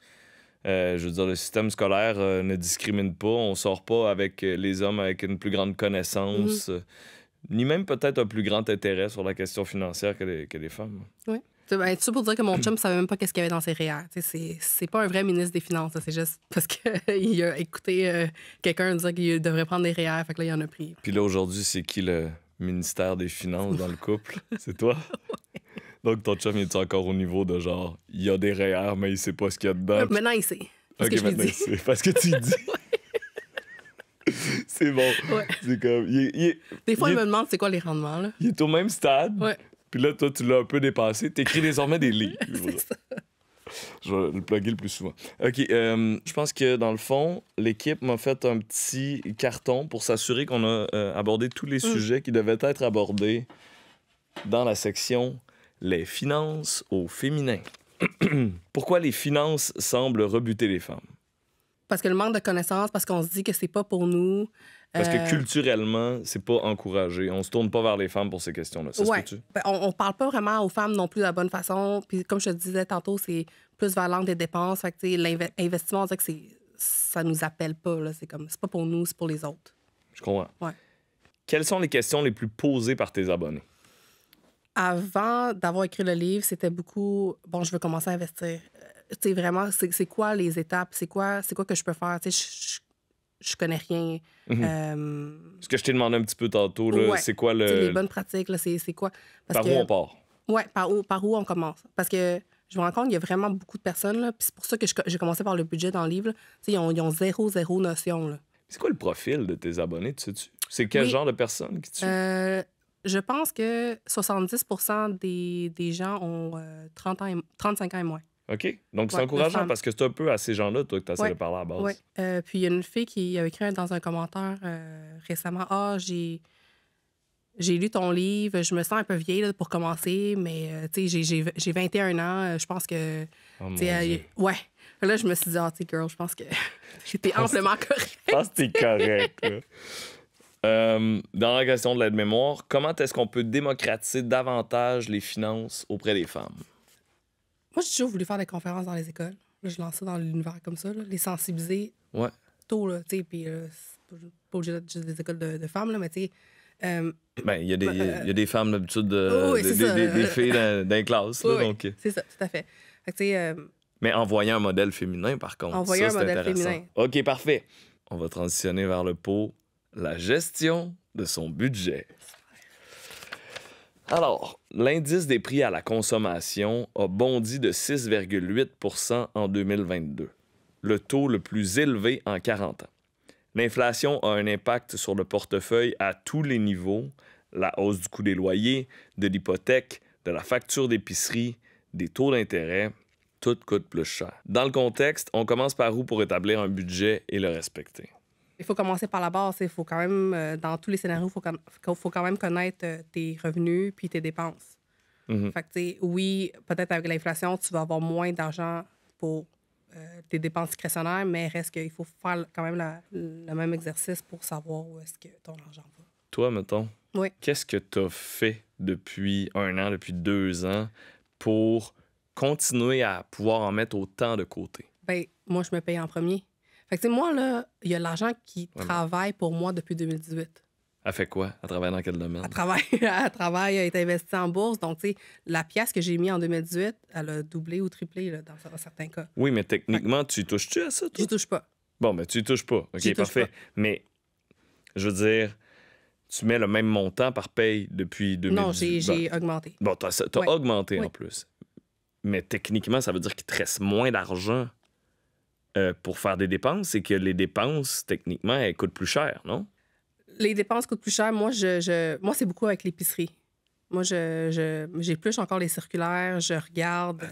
euh, je veux dire, le système scolaire ne discrimine pas. On sort pas avec les hommes avec une plus grande connaissance, mm-hmm. ni même peut-être un plus grand intérêt sur la question financière que que les femmes. Oui tu ben, peux dire que mon chum savait même pas qu'est-ce qu'il y avait dans ses REER. E c'est pas un vrai ministre des Finances. C'est juste parce qu'il a écouté euh, quelqu'un dire qu'il devrait prendre des REER. E fait que là, il en a pris. Puis là, aujourd'hui, c'est qui le ministère des Finances dans le couple? c'est toi? Donc, ton chum, il est encore au niveau de genre, il y a des REER, e mais il sait pas ce qu'il y a dedans? Euh, maintenant, il sait. Parce que maintenant, il sait. Parce que tu dis. c'est bon. C'est comme. Des fois, il, me demande c'est quoi les rendements. Là. Il est au même stade. Puis là, toi, tu l'as un peu dépassé. T'écris désormais des livres. Je vais le plugger le plus souvent. OK. Euh, je pense que dans le fond, l'équipe m'a fait un petit carton pour s'assurer qu'on a euh, abordé tous les mm. sujets qui devaient être abordés dans la section Les finances au féminin. Pourquoi les finances semblent rebuter les femmes? parce que le manque de connaissances, parce qu'on se dit que c'est pas pour nous. Parce que euh, culturellement, c'est pas encouragé. On se tourne pas vers les femmes pour ces questions-là. Ouais. tu... Ben, on, on, parle pas vraiment aux femmes non plus de la bonne façon. Puis comme je te disais tantôt, c'est plus valant des dépenses. Fait que l'investissement, on que c'est ça nous appelle pas. C'est comme c'est pas pour nous, c'est pour les autres. Je comprends. Ouais. Quelles sont les questions les plus posées par tes abonnés? Avant d'avoir écrit le livre, c'était beaucoup bon, je veux commencer à investir c'est vraiment, c'est quoi les étapes? C'est quoi, quoi que je peux faire? Tu sais, je connais rien. Mhm. Euh, Ce que je t'ai demandé un petit peu tantôt, c'est quoi le... les bonnes pratiques, c'est quoi? par où on part? Oui, par où, par où on commence. Parce que je me rends compte qu'il y a vraiment beaucoup de personnes, puis c'est pour ça que j'ai commencé par le budget dans le livre. sais Ils, ont, zéro, zéro notion. C'est quoi le profil de tes abonnés, tu C'est quel genre de personnes qui tu... Euh, je pense que 70 des, des gens ont 30 euh, ans 35 ans et moins. OK. Donc, c'est encourageant parce que c'est un peu à ces gens-là, toi, que tu as ouais, de parler à la base. Oui. Euh, puis, il y a une fille qui a écrit dans un commentaire euh, récemment Ah, j'ai. J'ai lu ton livre, je me sens un peu vieille pour commencer, mais euh, tu sais, j'ai 21 ans, je pense que. Oh, ouais. Là, je me suis dit, ah, tu girl, je pense que j'étais amplement correct. Je pense que correct. dans la question de l'aide-mémoire, comment est-ce qu'on peut démocratiser davantage les finances auprès des femmes? Moi, j'ai toujours voulu faire des conférences dans les écoles. je lance ça dans l'univers comme ça, les sensibiliser ouais. tôt, là, tu sais, puis euh, pour pas, obligé d'être juste des écoles de, femmes, là, mais tu sais. Euh, ben, il y, ben, il y, a des femmes d'habitude, de, des, filles dans, dans classes, oui, euh. C'est ça, tout à fait. mais envoyer un modèle féminin, par contre. Envoyer ça, un modèle féminin. OK, parfait. On va transitionner vers le pot, la gestion de son budget. Alors, l'indice des prix à la consommation a bondi de 6,8 en 2022, le taux le plus élevé en 40 ans. L'inflation a un impact sur le portefeuille à tous les niveaux, la hausse du coût des loyers, de l'hypothèque, de la facture d'épicerie, des taux d'intérêt, tout coûte plus cher. Dans le contexte, on commence par où pour établir un budget et le respecter? il faut commencer par la base. Il faut quand même, euh, dans tous les scénarios, il faut, quand... faut, quand même connaître euh, tes revenus puis tes dépenses. Mm-hmm. oui, peut-être avec l'inflation, tu vas avoir moins d'argent pour euh, tes dépenses discrétionnaires, mais reste qu'il faut faire quand même le même exercice pour savoir où est-ce que ton argent va. Toi, mettons, qu'est-ce que tu as fait depuis un an, depuis deux ans, pour continuer à pouvoir en mettre autant de côté? Ben, moi, je me paye en premier. Fait moi, là, il y a l'argent qui travaille pour moi depuis 2018. Elle fait quoi? Elle travaille dans quel domaine? Elle travaille, elle, travaille, est investie en bourse. Donc, tu sais, la pièce que j'ai mise en 2018, elle a doublé ou triplé dans certains cas. Oui, mais techniquement, tu touches-tu à ça? tu touches touche pas. Bon, mais ben, tu touches pas. OK, parfait. Mais, je veux dire, tu mets le même montant par paye depuis 2018. Non, j'ai augmenté. Bon, tu as, augmenté en plus. Mais techniquement, ça veut dire qu'il te reste moins d'argent euh, pour faire des dépenses, c'est que les dépenses, techniquement, elles coûtent plus cher, non? Les dépenses coûtent plus cher. Moi, je, je... moi c'est beaucoup avec l'épicerie. Moi, je, plus encore les circulaires, je regarde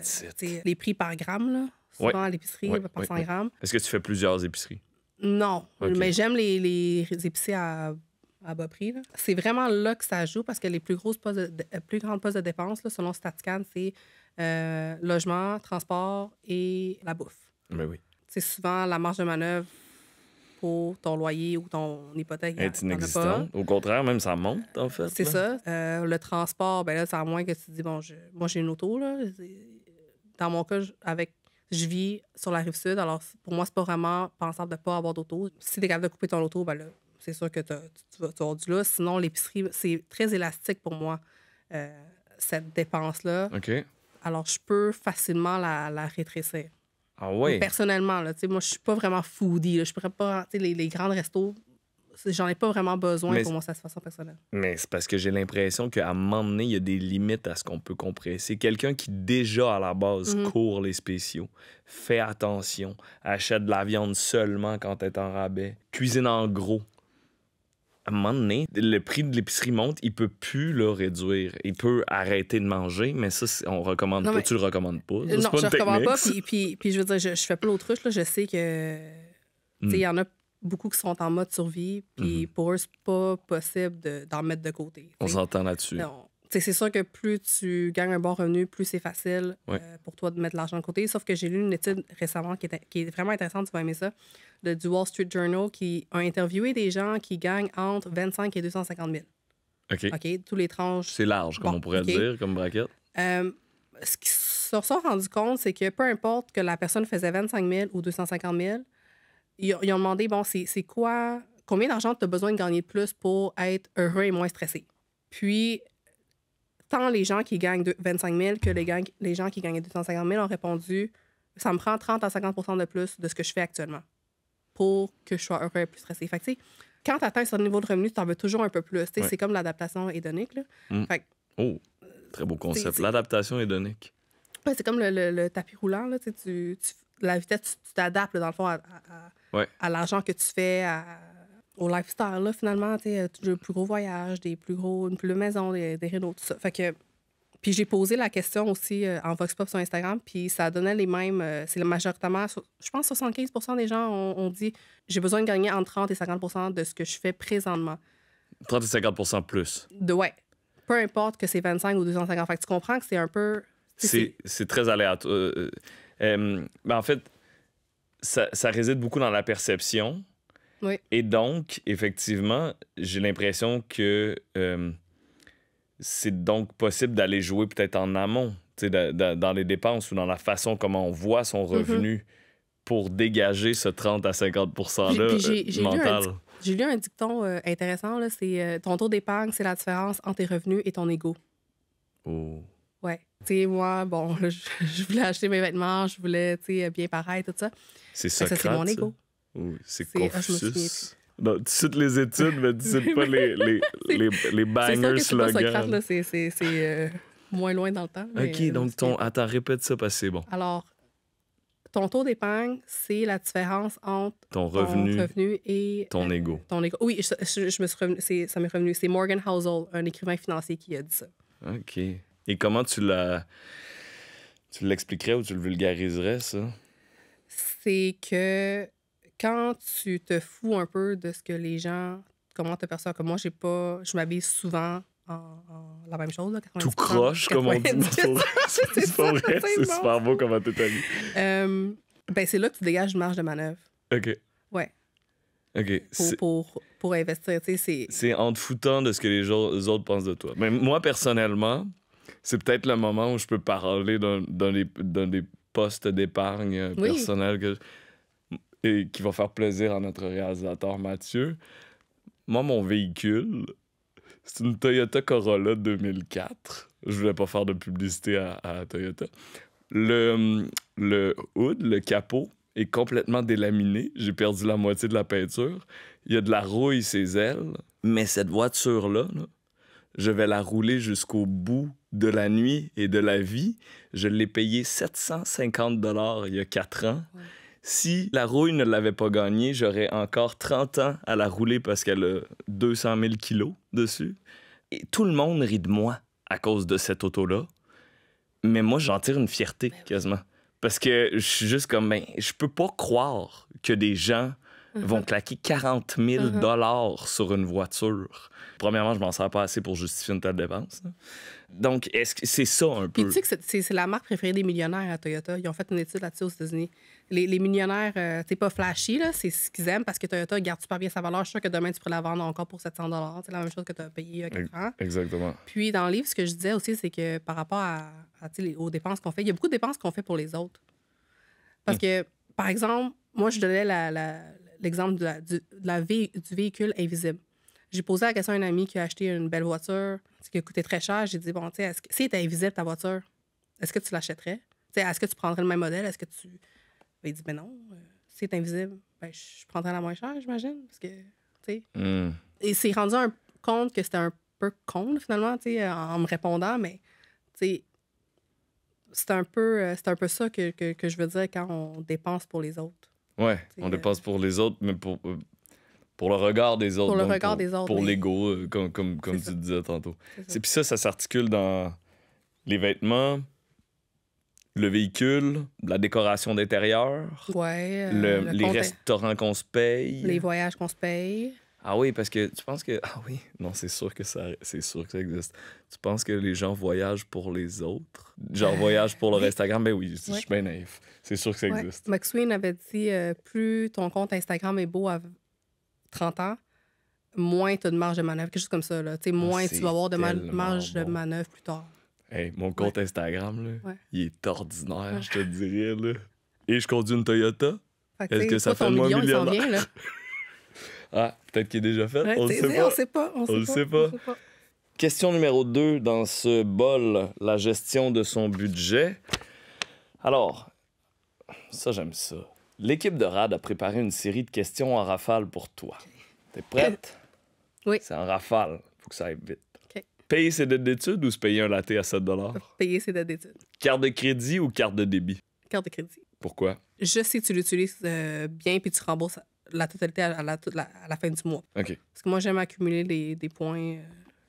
les prix par gramme, là, souvent à l'épicerie, par 100 grammes. Est-ce que tu fais plusieurs épiceries? Non, mais j'aime les, les, à, bas prix. C'est vraiment là que ça joue parce que les plus, grosses euh, plus grandes postes de dépenses, selon StatCan, c'est euh, logement, transport et la bouffe. Mais ben oui c'est souvent la marge de manœuvre pour ton loyer ou ton hypothèque. Est inexistante. Au contraire, même ça monte, en fait. C'est ça. Euh, le transport, ben là, c'est à moins que tu dis, bon, je, moi, j'ai une auto. Là. Dans mon cas, avec, je vis sur la rive sud, alors pour moi, c'est pas vraiment pensable de pas avoir d'auto. Si tu es capable de couper ton auto, ben là, c'est sûr que tu vas avoir du là. Sinon, l'épicerie, c'est très élastique pour moi, euh, cette dépense-là. OK. Alors, je peux facilement la, la rétrécir. Ah personnellement, moi, je suis pas vraiment foodie. Je pourrais pas. Les, les grands restos, j'en ai pas vraiment besoin pour mon satisfaction personnelle. Mais c'est parce que j'ai l'impression qu'à un moment donné, il y a des limites à ce qu'on peut compresser. Quelqu'un qui, déjà à la base, mhm. court les spéciaux, fait attention, achète de la viande seulement quand elle est en rabais, cuisine en gros à un moment donné, le prix de l'épicerie monte, il peut plus le réduire. Il peut arrêter de manger, mais ça, on recommande pas. Tu le recommandes pas. non, je ne recommande pas. Puis, je veux dire, je, je fais pas l'autruche. Je sais que. Hmm. Il y en a beaucoup qui sont en mode survie, puis mhm. pour eux, c'est pas possible d'en mettre de côté. On s'entend là-dessus. Non c'est sûr que plus tu gagnes un bon revenu, plus c'est facile euh, pour toi de mettre l'argent de côté. Sauf que j'ai lu une étude récemment qui est, vraiment intéressante, tu vas aimer ça, de, du Wall Street Journal qui a interviewé des gens qui gagnent entre 25 et 250 000. OK. OK, tous les tranches. C'est large, comme on pourrait le dire, comme braquette. Euh, ce qui se sont rendu compte, c'est que peu importe que la personne faisait 25 000 ou 250 000, ils, ils ont demandé, bon, c'est quoi, combien d'argent tu as besoin de gagner de plus pour être heureux et moins stressé? Puis, tant les gens qui gagnent de 25 000 que les, gens qui gagnent 250 000 ont répondu ça me prend 30 à 50 de plus de ce que je fais actuellement pour que je sois heureux et plus stressé. quand tu atteins ce niveau de revenu, tu en veux toujours un peu plus. C'est comme l'adaptation hédonique. Mm. Fait oh, très beau concept. L'adaptation hédonique. c'est comme le, tapis roulant. la vitesse, tu t'adaptes dans le fond à, à l'argent que tu fais, à, au lifestyle, là, finalement, tu sais, le euh, plus gros voyage, des plus gros, une plus grande maison, des, des rénaux, tout ça. Fait que, puis j'ai posé la question aussi euh, en Vox Pop sur Instagram, puis ça donnait les mêmes. Euh, c'est majoritairement, je pense 75 des gens ont, dit j'ai besoin de gagner entre 30 et 50 de ce que je fais présentement. 30 et 50 plus. De, ouais. Peu importe que c'est 25 ou 250. Fait que tu comprends que c'est un peu. C'est très aléatoire. Euh, en fait, ça, ça réside beaucoup dans la perception et donc, effectivement, j'ai l'impression que euh, c'est donc possible d'aller jouer peut-être en amont, dans les dépenses ou dans la façon comment on voit son mhm. revenu pour dégager ce 30 à 50 %-là euh, mental. J'ai lu un dicton euh, intéressant, c'est ton taux d'épargne, c'est la différence entre tes revenus et ton ego. Oh. Ouais. Tu sais, moi, bon, je, voulais acheter mes vêtements, je voulais, bien pareil, tout ça. C'est ça. Ben, ça, c'est mon ego. Oui, C'est ah, Confucius. tu cites les études, mais tu cites pas les, les, les, bangers slogans. C'est moins loin dans le temps. OK, euh, donc ton, attends, répète ça parce que c'est bon. Alors, ton taux d'épargne, c'est la différence entre ton revenu, et ton euh, ego. Ton égo. Oui, je, me suis ça m'est revenu. C'est Morgan Housel, un écrivain financier, qui a dit ça. OK. Et comment tu la tu l'expliquerais ou tu le vulgariserais ça C'est que quand tu te fous un peu de ce que les gens, comment te perçoivent, comme moi, j'ai pas, je m'habille souvent en, la même chose. Tout croche, comme on dit. c'est super beau comment tu t'habilles. ben, c'est là que tu dégages une marge de manœuvre. OK. Ouais. OK. Pour, pour, investir, c'est... en te foutant de ce que les, autres pensent de toi. Mais moi, personnellement, c'est peut-être le moment où je peux parler dans, dans les, dans postes d'épargne oui. personnelle que et qui va faire plaisir à notre réalisateur Mathieu. Moi, mon véhicule, c'est une Toyota Corolla 2004. Je voulais pas faire de publicité à, Toyota. Le, le hood, le capot, est complètement délaminé. J'ai perdu la moitié de la peinture. Il y a de la rouille ses ailes. Mais cette voiture-là, je vais la rouler jusqu'au bout de la nuit et de la vie. Je l'ai payé 750 il y a 4 ans si la rouille ne l'avait pas gagnée, j'aurais encore 30 ans à la rouler parce qu'elle a 200 000 kilos dessus. Et tout le monde rit de moi à cause de cette auto-là. Mais moi, j'en tire une fierté ben quasiment. Parce que je suis juste comme, ben, je peux pas croire que des gens mhm. vont claquer 40 000 mhm. dollars sur une voiture. Premièrement, je m'en sers pas assez pour justifier une telle dépense. Donc, est-ce que c'est ça un peu? Puis tu sais que c'est la marque préférée des millionnaires à Toyota. Ils ont fait une étude là-dessus aux États-Unis les, millionnaires, c'est euh, pas flashy, là, c'est ce qu'ils aiment parce que Toyota garde super bien sa valeur. Je suis sûr que demain, tu pourrais la vendre encore pour 700 C'est la même chose que tu as payé il y a 4 ans. Exactement. Puis dans le livre, ce que je disais aussi, c'est que par rapport à, aux dépenses qu'on fait, il y a beaucoup de dépenses qu'on fait pour les autres. Parce hmm. que, par exemple, moi, je donnais l'exemple de du, la du véhicule invisible. J'ai posé la question à un ami qui a acheté une belle voiture, ce qui coûtait très cher. J'ai dit, bon, tu sais, si c'était invisible ta voiture, est-ce que tu l'achèterais? Est-ce que tu prendrais le même modèle? Est-ce que tu ben, il dit, mais ben non, c'est euh, invisible. Ben, je prendrais la moins chère, j'imagine, parce que, tu hmm. Et rendu compte que c'était un peu con, finalement, tu sais, en me répondant, mais, tu c'est un, peu, euh, un peu ça que, je veux dire quand on dépense pour les autres. Ouais, on euh, dépense pour les autres, mais pour, pour le regard des autres. Pour le regard des autres. Pour l'ego, comme, tu disais tantôt. Puis ça, ça s'articule dans les vêtements, le véhicule, la décoration d'intérieur, euh, les restaurants qu'on se paye, les voyages qu'on se paye. Ah oui, parce que tu penses que ah oui, non, c'est sûr que ça c'est sûr que existe. Tu penses que les gens voyagent pour les autres, genre euh, voyagent pour leur Instagram, ben oui, je, suis bien naïf. C'est sûr que ça existe. McSween avait dit euh, plus ton compte Instagram est beau à 30 ans, moins tu as de marge de manœuvre, quelque chose comme ça là, ah, moins tu vas avoir de marge de manœuvre plus tard mon compte Instagram, il est ordinaire, je te dirais. Là. Et je conduis une Toyota. Est-ce que ça fait moins million, millionnaire? ah, peut-être qu'il est déjà fait. on ne sait, pas. On sait Question numéro 2 dans ce bol, la gestion de son budget. Alors, ça, j'aime ça. L'équipe de RAD a préparé une série de questions en rafale pour toi. T'es prête? Oui. C'est en rafale. Faut que ça aille vite. Payer ses dettes d'études ou se payer un latte à 7 Payer ses dettes d'études. Carte de crédit ou carte de débit? Carte de crédit. Pourquoi? Je sais que tu l'utilises euh, bien puis tu rembourses la totalité à la, fin du mois. OK. Parce que moi, j'aime accumuler des points. Euh.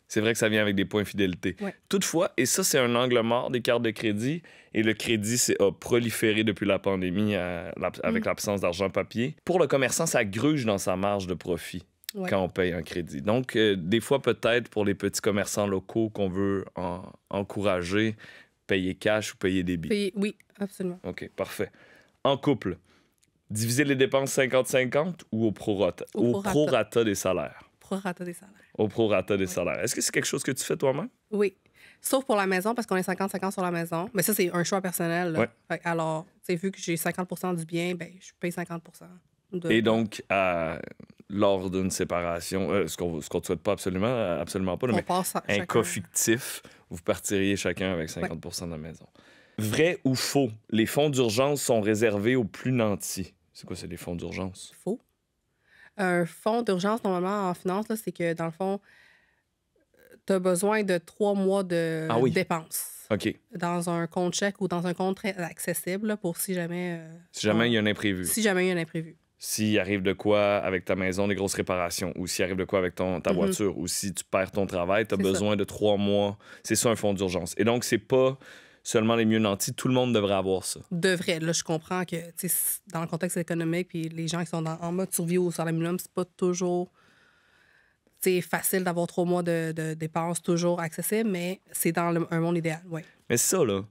C'est vrai que ça vient avec des points fidélité. Toutefois, et ça, c'est un angle mort des cartes de crédit, et le crédit a proliféré depuis la pandémie euh, avec mm. l'absence d'argent papier. Pour le commerçant, ça gruge dans sa marge de profit quand on paye un crédit. Donc, euh, des fois, peut-être pour les petits commerçants locaux qu'on veut encourager, payer cash ou payer débit. Payer, oui, absolument. OK, parfait. En couple, diviser les dépenses 50-50 ou au prorata? Au, prorata des salaires. Prorata des salaires. Au prorata des salaires. Est-ce que c'est quelque chose que tu fais toi-même? Oui. Sauf pour la maison, parce qu'on est 50-50 sur la maison. Mais ça, c'est un choix personnel. Ouais. alors, vu que j'ai 50 du bien, ben, je paye 50 Et donc, à, lors d'une séparation, euh, ce qu'on ne souhaite pas absolument, absolument pas, mais un cas fictif, vous partiriez chacun avec 50 de la maison. Vrai ou faux, les fonds d'urgence sont réservés aux plus nantis. C'est quoi, c'est les fonds d'urgence? Faux. Un fonds d'urgence, normalement, en finance, c'est que, dans le fond, tu as besoin de trois mois de ah dépenses. OK. Dans un compte chèque ou dans un compte accessible pour si jamais. Euh, si jamais il y a un imprévu. Si jamais il y a un imprévu s'il arrive de quoi avec ta maison, des grosses réparations, ou s'il arrive de quoi avec ton, ta mhm. voiture, ou si tu perds ton travail, tu as besoin de trois mois. C'est ça un fonds d'urgence. Et donc, c'est pas seulement les mieux nantis, tout le monde devrait avoir ça. Devrait. Là, je comprends que dans le contexte économique, puis les gens qui sont en mode survie au salaire minimum, c'est pas toujours facile d'avoir trois mois de, dépenses toujours accessibles, mais c'est dans un monde idéal. Ouais. Mais ça, là,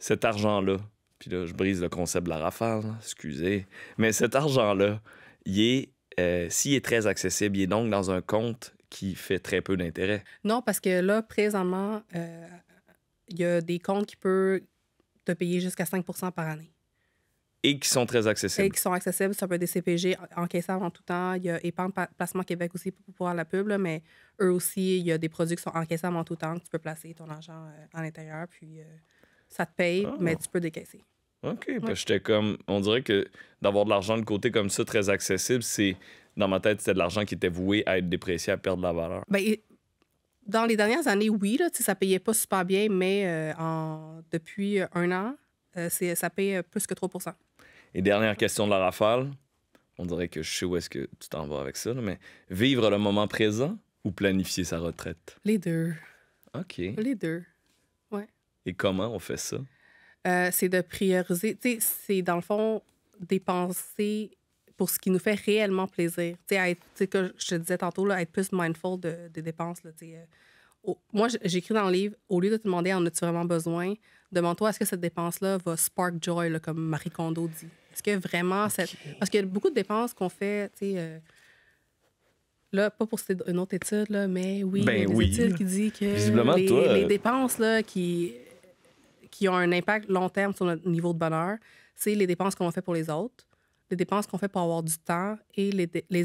cet argent-là, puis là, je brise le concept de la rafale, excusez. Mais cet argent-là, il est, euh, s'il est très accessible, il est donc dans un compte qui fait très peu d'intérêt. Non, parce que là, présentement, euh, il y a des comptes qui peuvent te payer jusqu'à 5 par année. Et qui sont très accessibles. Et qui sont accessibles. Ça peut être des CPG encaissables en tout temps. Il y a Épargne Placement Québec aussi pour pouvoir la pub, mais eux aussi, il y a des produits qui sont encaissables en tout temps, que tu peux placer ton argent à euh, l'intérieur. Puis, ça te paye, ah. mais tu peux décaisser. OK. comme. On dirait que d'avoir de l'argent de côté comme ça, très accessible, c'est. Dans ma tête, c'était de l'argent qui était voué à être déprécié, à perdre de la valeur. Ben, dans les dernières années, oui, là, ça payait pas super bien, mais euh, en... depuis un an, euh, ça paye euh, plus que 3 Et dernière question de la rafale. On dirait que je sais où est-ce que tu t'en vas avec ça, mais vivre le moment présent ou planifier sa retraite? Les deux. OK. Les deux. Et comment on fait ça? Euh, c'est de prioriser. C'est dans le fond dépenser pour ce qui nous fait réellement plaisir. Tu sais, que je te disais tantôt, là, être plus mindful de, des dépenses. Là, euh, moi, j'écris dans le livre, au lieu de te demander en as-tu vraiment besoin, demande-toi est-ce que cette dépense-là va spark joy, là, comme Marie Kondo dit. Est-ce que vraiment. Cette... Parce qu'il y a beaucoup de dépenses qu'on fait, tu sais. Euh, là, pas pour une autre étude, là, mais oui, ben il y a des étude qui dit que les, les, dépenses là, qui, qui ont un impact long terme sur notre niveau de bonheur, c'est les dépenses qu'on fait pour les autres, les dépenses qu'on fait pour avoir du temps et les, les,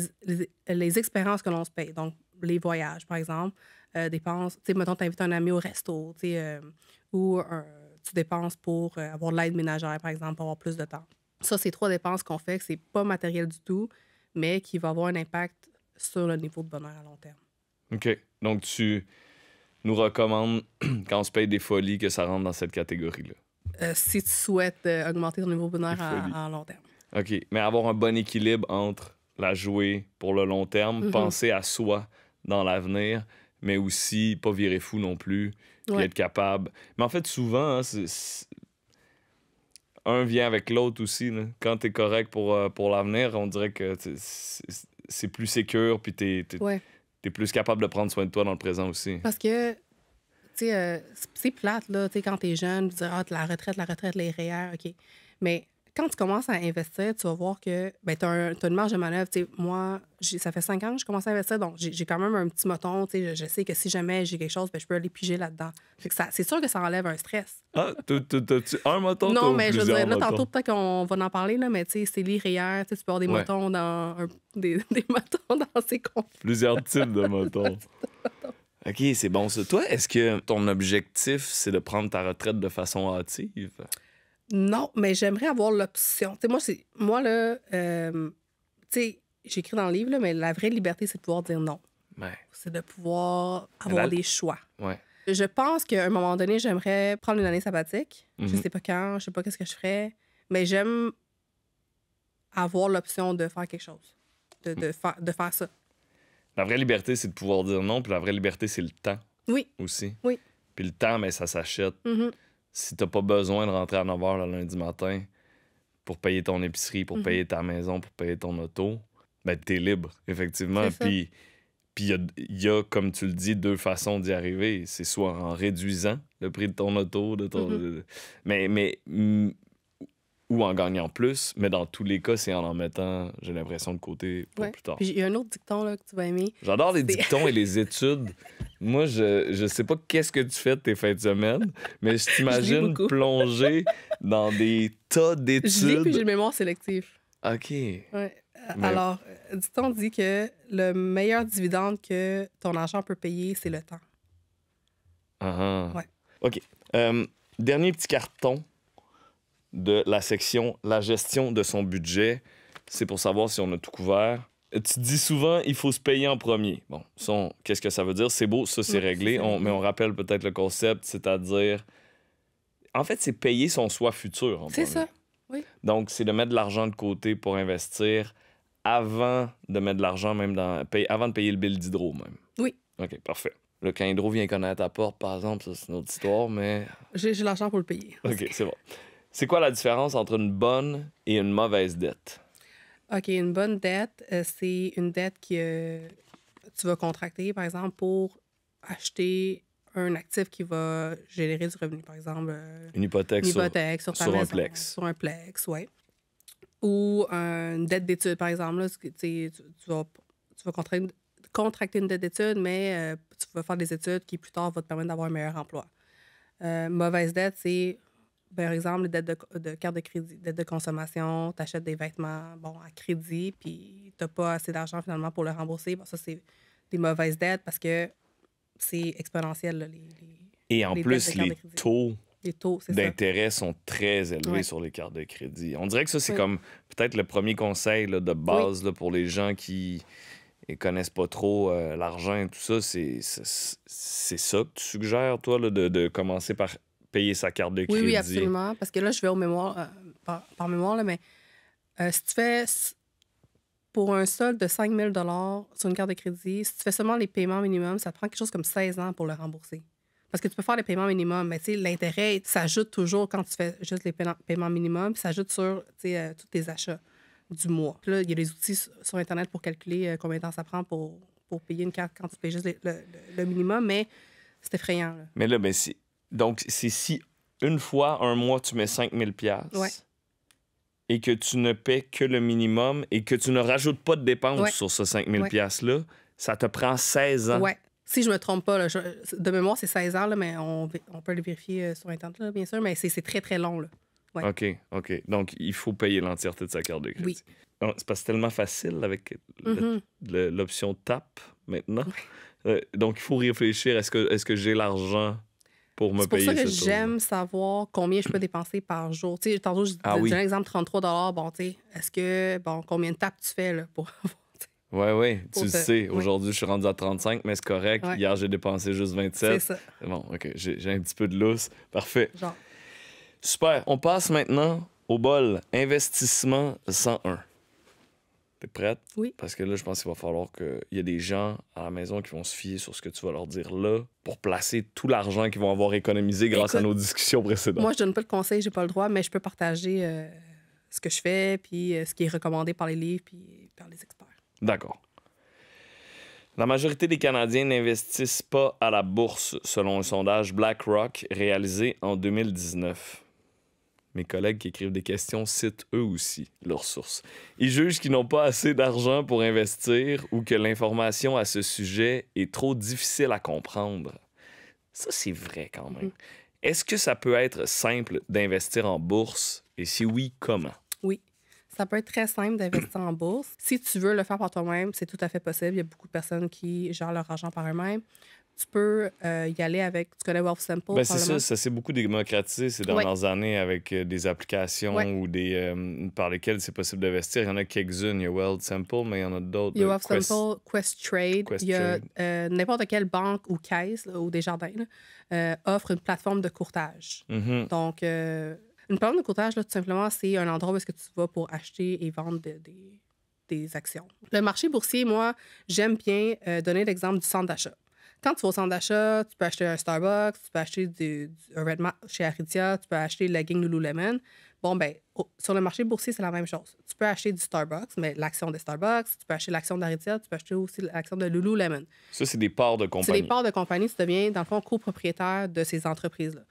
les, expériences que l'on se paye. Donc, les voyages, par exemple, euh, dépenses, tu sais, mettons, tu invites un ami au resto, tu sais, euh, ou euh, tu dépenses pour avoir de l'aide ménagère, par exemple, pour avoir plus de temps. Ça, c'est trois dépenses qu'on fait que c'est pas matériel du tout, mais qui va avoir un impact sur le niveau de bonheur à long terme. OK. Donc, tu nous recommande, quand on se paye des folies, que ça rentre dans cette catégorie-là. Euh, si tu souhaites euh, augmenter ton niveau de bonheur à, long terme. OK. Mais avoir un bon équilibre entre la jouer pour le long terme, mhm. penser à soi dans l'avenir, mais aussi pas virer fou non plus, être capable. Mais en fait, souvent, hein, un vient avec l'autre aussi. Là. Quand tu es correct pour, euh, pour l'avenir, on dirait que c'est plus sécure, puis tu es, t'es plus capable de prendre soin de toi dans le présent aussi. Parce que, tu sais, euh, c'est plate, là, tu sais, quand t'es jeune, tu dis, ah, de la retraite, la retraite, les REER, e OK. Mais quand tu commences à investir, tu vas voir que ben, tu as, une marge de manœuvre. moi, ça fait cinq ans que je commence à investir, donc j'ai quand même un petit moton. Je, je sais que si jamais j'ai quelque chose, ben, je peux aller piger là-dedans. C'est sûr que ça enlève un stress. Ah, tu tu un moton? Non, mais je veux dire, là, tantôt, peut-être qu'on va en parler, là, mais c'est l'IRIER. Tu peux avoir des motons dans des, des motons dans ces comptes. Plusieurs types de motons. OK, c'est bon Toi, est-ce que ton objectif, c'est de prendre ta retraite de façon hâtive? Non, mais j'aimerais avoir l'option. Tu moi, c'est, moi, là, euh, j'écris dans le livre, mais la vraie liberté, c'est de pouvoir dire non. C'est de pouvoir avoir des choix. Je pense qu'à un moment donné, j'aimerais prendre une année sabbatique. Je ne mhm. Je sais pas quand, je sais pas qu'est-ce que je ferais, mais j'aime avoir l'option de faire quelque chose, mm. de, faire ça. La vraie liberté, c'est de pouvoir dire non, puis la vraie liberté, c'est le temps. Oui. Aussi. Oui. Puis le temps, mais ça s'achète. Mhm si t'as pas besoin de rentrer à 9 le lundi matin pour payer ton épicerie, pour mhm. payer ta maison, pour payer ton auto, ben t'es libre, effectivement. Puis il y a, comme tu le dis, deux façons d'y arriver. C'est soit en réduisant le prix de ton auto, de ton... Mhm. Mais, mais ou en gagnant plus, mais dans tous les cas, c'est en en mettant, j'ai l'impression, de côté pour plus tard. Il y a un autre dicton là, que tu vas aimer. J'adore les dictons et les études. Moi, je, ne sais pas qu'est-ce que tu fais de tes fins de semaine, mais je t'imagine plonger dans des tas d'études. Je j'ai mémoire sélective. OK. Ouais. Alors, dicton dit que le meilleur dividende que ton argent peut payer, c'est le temps. Ah, ah. OK. Euh, dernier petit carton de la section La gestion de son budget. C'est pour savoir si on a tout couvert. Tu dis souvent, il faut se payer en premier. Bon, qu'est-ce que ça veut dire? C'est beau, ça, c'est réglé. mais on rappelle peut-être le concept, c'est-à-dire. En fait, c'est payer son soi futur. C'est ça. Oui. Donc, c'est de mettre de l'argent de côté pour investir avant de mettre de l'argent, même dans, avant de payer le bill d'hydro, même. Oui. OK, parfait. le quand Hydro vient connaître ta porte, par exemple, c'est une autre histoire, mais. J'ai l'argent pour le payer. OK, c'est bon. C'est quoi la différence entre une bonne et une mauvaise dette? OK, une bonne dette, euh, c'est une dette que euh, tu vas contracter, par exemple, pour acheter un actif qui va générer du revenu, par exemple. Euh, une hypothèque, sur, un plex. Sur un plex, oui. Ou une dette d'études, par exemple. Là, tu, vas, contracter, contracter une dette d'études, mais tu vas faire des études qui, plus tard, vont te permettre d'avoir un meilleur emploi. mauvaise dette, c'est par exemple, les dettes de, carte de crédit, dettes de consommation, tu achètes des vêtements bon, à crédit, puis tu n'as pas assez d'argent finalement pour le rembourser. ça, c'est des mauvaises dettes parce que c'est exponentiel. les, les, Et en plus, les taux taux d'intérêt sont très élevés sur les cartes de crédit. On dirait que ça, c'est comme peut-être le premier conseil de base pour les gens qui ne connaissent pas trop euh, l'argent et tout ça. C'est ça que tu suggères, toi, de, commencer par payer sa carte de crédit. Oui, oui, absolument. Parce que là, je vais au mémoire, euh, par, mémoire, là, mais euh, si tu fais pour un solde de 5 000 sur une carte de crédit, si tu fais seulement les paiements minimums, ça prend quelque chose comme 16 ans pour le rembourser. Parce que tu peux faire les paiements minimums, mais l'intérêt s'ajoute toujours quand tu fais juste les paiements minimums, puis s'ajoute sur euh, tous tes achats du mois. Puis là, il y a des outils sur Internet pour calculer combien de temps ça prend pour, pour payer une carte quand tu payes juste le, minimum, mais c'est effrayant. Mais là, mais ben, si, donc, c'est si une fois un mois, tu mets 5000 pièces et que tu ne paies que le minimum et que tu ne rajoutes pas de dépenses sur ce 5000 pièces là ça te prend 16 ans. Ouais. Si je me trompe pas, de mémoire, c'est 16 ans, mais on... peut le vérifier euh, sur Internet, là, bien sûr, mais c'est très, très long. OK, OK. Donc, il faut payer l'entièreté de sa carte de crédit. Oui. Ah, c'est parce que c'est tellement facile avec mm-hmm. l'option TAP maintenant. Euh, donc, il faut réfléchir, est est -ce que j'ai l'argent pour me C'est pour ça que j'aime savoir combien je peux dépenser par jour. sais, tantôt, je ah, un exemple 33 Bon, tu est-ce que, bon, combien de tapes tu fais là, pour Oui, oui, tu le sais. Aujourd'hui, je suis rendu à 35, mais c'est correct. Hier, j'ai dépensé juste 27. C'est ça. Bon, OK, j'ai un petit peu de lousse. Parfait. Super. On passe maintenant au bol investissement 101. T'es prête? Oui. Parce que là, je pense qu'il va falloir qu'il y ait des gens à la maison qui vont se fier sur ce que tu vas leur dire là pour placer tout l'argent qu'ils vont avoir économisé grâce à nos discussions précédentes. Moi, je donne pas le conseil, j'ai pas le droit, mais je peux partager euh, ce que je fais, puis euh, ce qui est recommandé par les livres, puis par les experts. D'accord. La majorité des Canadiens n'investissent pas à la bourse, selon un sondage BlackRock réalisé en 2019. Mes collègues qui écrivent des questions citent eux aussi leurs sources. Ils jugent qu'ils n'ont pas assez d'argent pour investir ou que l'information à ce sujet est trop difficile à comprendre. Ça, c'est vrai quand même. Mm-hmm. Est-ce que ça peut être simple d'investir en bourse? Et si oui, comment? Oui. Ça peut être très simple d'investir en bourse. Si tu veux le faire par toi-même, c'est tout à fait possible. Il y a beaucoup de personnes qui gèrent leur argent par eux-mêmes tu peux euh, y aller avec. Tu connais Wealthsimple ben, c'est ça, ça s'est beaucoup démocratisé ces dernières années avec euh, des applications ou des, euh, par lesquelles c'est possible d'investir. Il y en a quelques-unes. Il y a World mais il y en a d'autres. Il y a Quest Trade. il y a n'importe quelle banque ou caisse ou des jardins offre une plateforme de courtage. Mm-hmm. Donc, une plateforme de courtage, tout simplement, c'est un endroit où ce que tu vas pour acheter et vendre des actions. Le marché boursier, moi, j'aime bien donner l'exemple du centre d'achat. Quand tu vas au centre d'achat, tu peux acheter un Starbucks, tu peux acheter du, un Redmart chez Aritzia, tu peux acheter le legging Lululemon. Bon, ben, sur le marché boursier, c'est la même chose. Tu peux acheter du Starbucks, mais l'action de Starbucks, tu peux acheter l'action d'Aritzia, tu peux acheter aussi l'action de Lululemon. Ça, c'est des parts de compagnie. C'est des parts de compagnie. Tu deviens, dans le fond, copropriétaire de ces entreprises-là.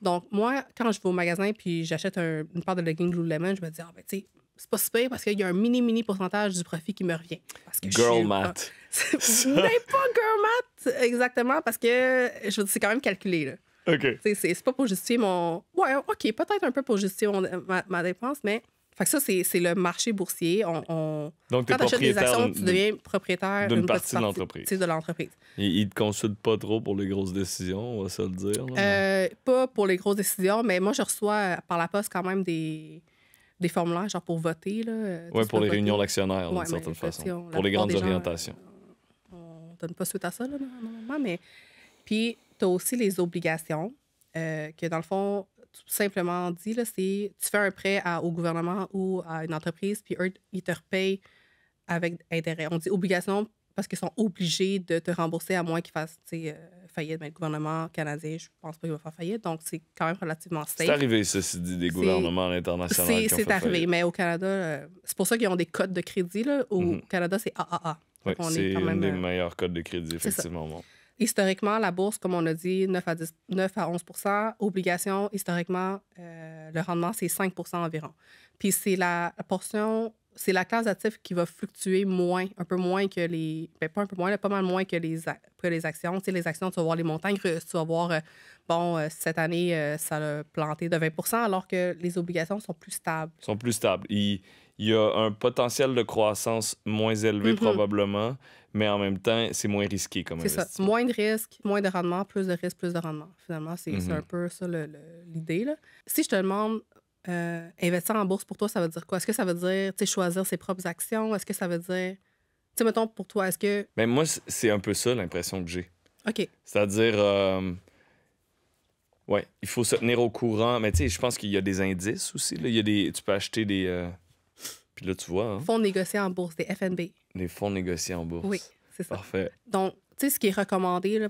Donc, moi, quand je vais au magasin puis j'achète une part de legging Lululemon, je me dis, ah, ben, tu sais, c'est pas super parce qu'il y a un mini, mini pourcentage du profit qui me revient. girl math. Pas... pas girl math, exactement, parce que je c'est quand même calculé. Là. OK. C'est pas pour justifier mon. Ouais, OK, peut-être un peu pour justifier ma, dépense, mais. Fait ça, c'est le marché boursier. On, Donc, Quand tu achètes des actions, tu deviens propriétaire d'une partie, de l'entreprise. Ils te consultent pas trop pour les grosses décisions, on va se le dire. Euh, pas pour les grosses décisions, mais moi, je reçois euh, par la poste quand même des, des formulaires, genre pour voter. Là, euh, pour les réunions d'actionnaires, d'une certaine façon. pour les grandes orientations. Euh, on donne pas suite à ça, là, normalement, mais. Puis, tu as aussi les obligations, euh, que dans le fond, tout simplement dit, là, c'est tu fais un prêt au gouvernement ou à une entreprise, puis eux, ils te repayent avec intérêt. On dit obligation parce qu'ils sont obligés de te rembourser à moins qu'ils fassent euh, faillite. Mais ben, le gouvernement canadien, je pense pas qu'il va faire faillite, donc c'est quand même relativement safe. C'est arrivé, ceci dit, des gouvernements internationaux. C'est arrivé, mais au Canada, euh, c'est pour ça qu'ils ont des codes de crédit. Là. Au mhm. Canada, c'est AAA. on c'est une des euh, meilleurs codes de crédit, effectivement. Historiquement, la bourse, comme on a dit, 9 à, 9 à 11 obligation, historiquement, le rendement, c'est 5 environ. Puis c'est la portion c'est la classe d'actifs qui va fluctuer moins, un peu moins que les. Ben, pas un peu moins, pas mal moins que les, les actions. Tu sais, les actions, tu vas voir les montagnes tu vas voir, euh, bon, euh, cette année, euh, ça a planté de 20 alors que les obligations sont plus stables. sont plus stables. Il, y a un potentiel de croissance moins élevé, mm-hmm. probablement, mais en même temps, c'est moins risqué comme C'est ça. Moins de risques, moins de rendement, plus de risques, plus de rendement. Finalement, c'est mm-hmm. un peu ça l'idée. Si je te demande euh, investir en bourse pour toi, ça veut dire quoi? Est-ce que ça veut dire choisir ses propres actions? Est-ce que ça veut dire. Tu sais, mettons pour toi, est-ce que. Mais ben, moi, c'est un peu ça l'impression que j'ai. OK. C'est-à-dire. Oui, euh, Ouais, il faut se tenir au courant. Mais tu sais, je pense qu'il y a des indices aussi. Il y a des... Tu peux acheter des. Euh, puis là, tu vois. Hein. Fonds négociés en bourse, des FNB. Des fonds négociés en bourse. Oui, c'est ça. Parfait. Donc, tu sais, ce qui est recommandé là,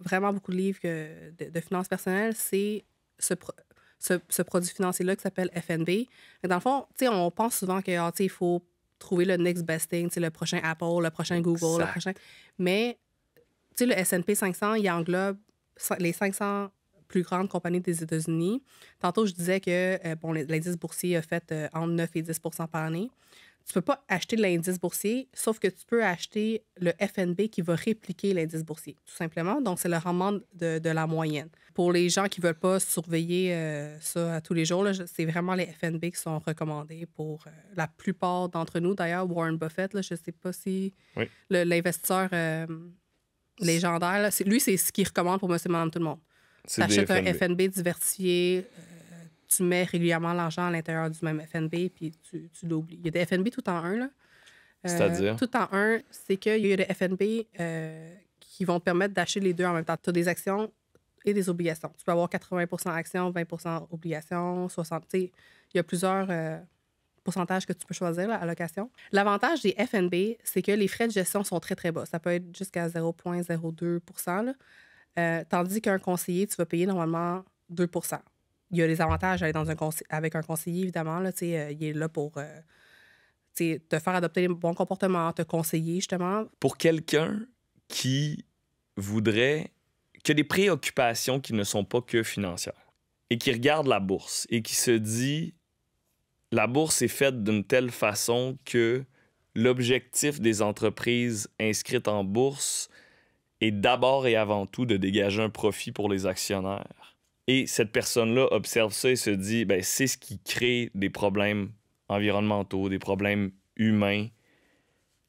vraiment beaucoup de livres de, finances personnelles, c'est ce ce, produit financier-là qui s'appelle FNB. Mais dans le fond, on pense souvent qu'il ah, il faut trouver le next best thing, le prochain Apple, le prochain Google, le prochain. Mais le S&P 500, il englobe les 500 plus grandes compagnies des États-Unis. Tantôt, je disais que euh, bon, l'indice boursier a fait euh, entre 9 et 10 par année tu peux pas acheter l'indice boursier, sauf que tu peux acheter le FNB qui va répliquer l'indice boursier, tout simplement. Donc, c'est le rendement de, la moyenne. Pour les gens qui veulent pas surveiller euh, ça à tous les jours, c'est vraiment les FNB qui sont recommandés pour euh, la plupart d'entre nous. D'ailleurs, Warren Buffett, là, je sais pas si l'investisseur euh, légendaire, là, lui, c'est ce qu'il recommande pour monsieur, madame, tout le monde. T'achètes un FNB diversifié tu mets régulièrement l'argent à l'intérieur du même FNB, puis tu, l'oublies. Il y a des FNB tout en un, là. Euh, C'est-à-dire? Tout en un, c'est qu'il y a des FNB euh, qui vont te permettre d'acheter les deux en même temps. Tu as des actions et des obligations. Tu peux avoir 80 actions, 20 obligations, 60 Il y a plusieurs euh, pourcentages que tu peux choisir, là, à location. L'avantage des FNB, c'est que les frais de gestion sont très, très bas. Ça peut être jusqu'à 0,02 tandis qu'un conseiller, tu vas payer normalement 2 il y a les avantages d'aller dans un avec un conseiller, évidemment. Là, euh, il est là pour euh, te faire adopter les bons comportements, te conseiller, justement. Pour quelqu'un qui voudrait que des préoccupations qui ne sont pas que financières et qui regarde la bourse et qui se dit la bourse est faite d'une telle façon que l'objectif des entreprises inscrites en bourse est d'abord et avant tout de dégager un profit pour les actionnaires et cette personne-là observe ça et se dit, ben, c'est ce qui crée des problèmes environnementaux, des problèmes humains.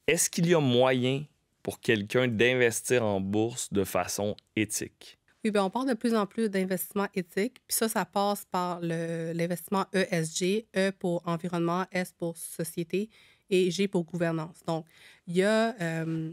Est-ce qu'il y a moyen pour quelqu'un d'investir en bourse de façon éthique? Oui, bien, on parle de plus en plus d'investissement éthique. Puis ça, ça passe par l'investissement ESG, E pour environnement, S pour société et G pour gouvernance. Donc, il y a euh,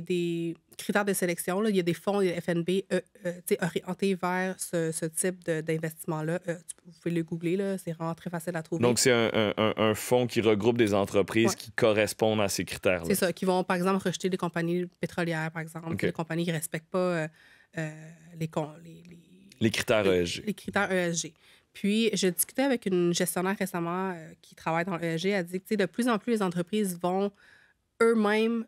des, critères de sélection. Là. Il y a des fonds il y a FNB euh, euh orientés vers ce, ce type d'investissement-là. Euh, tu vous pouvez le googler, c'est vraiment très facile à trouver. Donc, c'est un, un, fonds qui regroupe des entreprises qui correspondent à ces critères-là. C'est ça, qui vont, par exemple, rejeter des compagnies pétrolières, par exemple, des compagnies qui ne respectent pas euh, les, les, les, les, critères ESG. E les, critères ESG. Puis, je discutais avec une gestionnaire récemment qui travaille dans l'ESG. Elle dit que de plus en plus, les entreprises vont eux-mêmes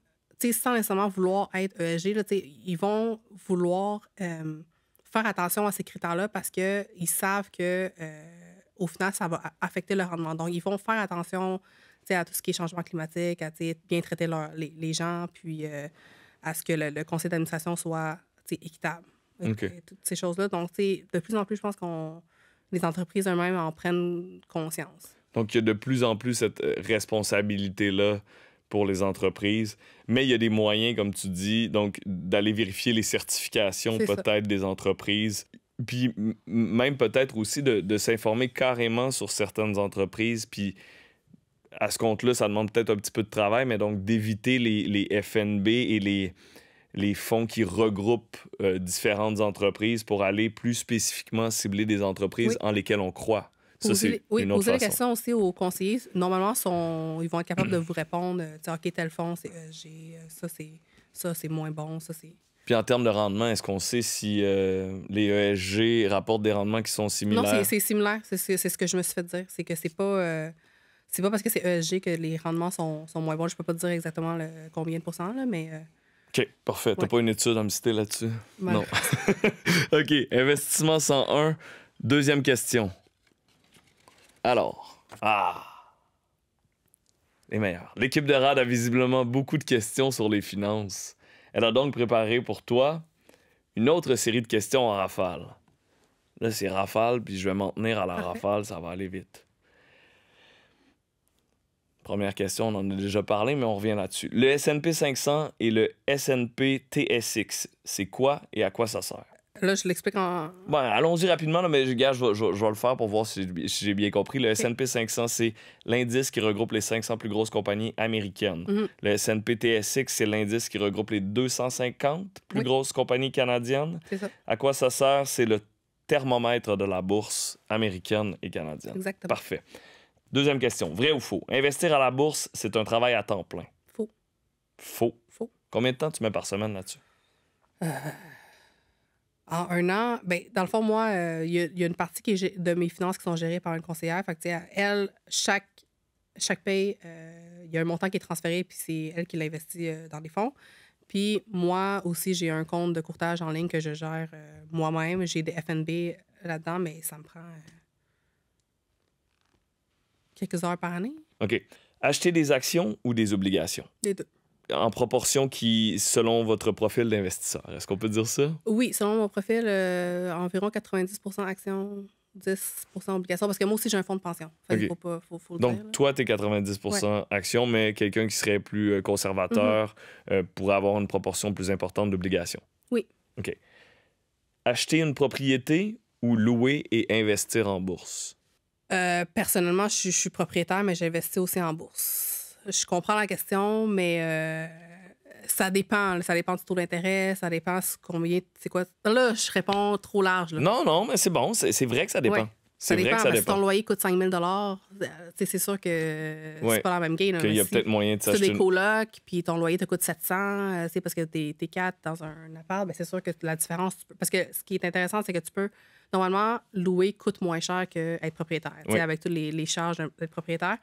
sans nécessairement vouloir être ESG, ils vont vouloir faire attention à ces critères-là parce qu'ils savent que au final, ça va affecter leur rendement. Donc, ils vont faire attention à tout ce qui est changement climatique, à bien traiter les, gens, puis à ce que le, conseil d'administration soit équitable. toutes ces choses-là. Donc, de plus en plus, je pense qu'on les entreprises elles-mêmes en prennent conscience. Donc, il y a de plus en plus cette responsabilité-là pour les entreprises. Mais il y a des moyens, comme tu dis, donc d'aller vérifier les certifications peut-être des entreprises. Puis même peut-être aussi de, s'informer carrément sur certaines entreprises. Puis à ce compte-là, ça demande peut-être un petit peu de travail, mais donc d'éviter les, FNB et les, les fonds qui regroupent euh, différentes entreprises pour aller plus spécifiquement cibler des entreprises en lesquelles on croit. Ça, oui, posez les aussi aux conseillers. Normalement, ils vont être capables de vous répondre. Euh, OK, tel fond, c'est e euh, ça, c'est, ça, c'est moins bon, ça, c'est... Puis en termes de rendement, est-ce qu'on sait si euh, les ESG rapportent des rendements qui sont similaires? Non, c'est similaire. C'est ce que je me suis fait dire. C'est que c'est pas... c'est pas parce que c'est ESG que les rendements sont, moins bons. Je peux pas te dire exactement combien de pourcents, mais... OK, parfait. T'as pas une étude à me citer là-dessus? Non. OK, investissement 101, deuxième question. Alors, ah, les meilleurs. L'équipe de RAD a visiblement beaucoup de questions sur les finances. Elle a donc préparé pour toi une autre série de questions en rafale. Là, c'est rafale, puis je vais m'en tenir à la rafale, ça va aller vite. Première question, on en a déjà parlé, mais on revient là-dessus. Le S&P 500 et le S&P TSX, c'est quoi et à quoi ça sert? Là, je l'explique en. Bon, allons-y rapidement, mais je, vais, je, vais le faire pour voir si, j'ai bien compris. Le S&P 500, c'est l'indice qui regroupe les 500 plus grosses compagnies américaines. Mhm. Le S&P TSX, c'est l'indice qui regroupe les 250 plus grosses compagnies canadiennes. Ça. À quoi ça sert? C'est le thermomètre de la bourse américaine et canadienne. Exactement. Parfait. Deuxième question. Vrai ou faux? Investir à la bourse, c'est un travail à temps plein. Faux. Faux. Faux. Combien de temps tu mets par semaine là-dessus? Euh, en un an, ben, dans le fond, moi, euh, il y, a une partie qui de mes finances qui sont gérées par une conseillère. Fait que, elle, chaque, chaque paye, euh, il y a un montant qui est transféré, puis c'est elle qui l'investit euh, dans les fonds. Puis moi aussi, j'ai un compte de courtage en ligne que je gère moi-même. J'ai des FNB là-dedans, mais ça me prend quelques heures par année. OK. Acheter des actions ou des obligations? Les deux en proportion qui, selon votre profil d'investisseur. Est-ce qu'on peut dire ça? Oui, selon mon profil, euh, environ 90 actions, 10 obligations, parce que moi aussi, j'ai un fonds de pension. Donc, toi, tu es 90 actions, mais quelqu'un qui serait plus euh, conservateur mhm. euh, pourrait avoir une proportion plus importante d'obligations. Oui. OK. Acheter une propriété ou louer et investir en bourse? personnellement, je, je suis propriétaire, mais j'investis aussi en bourse je comprends la question, mais euh, ça dépend. Ça dépend du taux d'intérêt, ça dépend combien. C'est quoi. Là, je réponds trop large. Non, non, mais c'est bon. C'est vrai que ça dépend. C'est Ça vrai que ça dépend. Si ton loyer coûte 5 000 euh, c'est sûr que c'est pas la même game. Il y a peut-être moyen de s'acheter. Si tu des colocs, puis ton loyer te coûte 700, euh, c'est parce que t'es es quatre dans un appart, ben, c'est sûr que la différence. Parce que ce qui est intéressant, c'est que tu peux. Normalement, louer coûte moins cher qu'être propriétaire, avec toutes les charges d'être propriétaire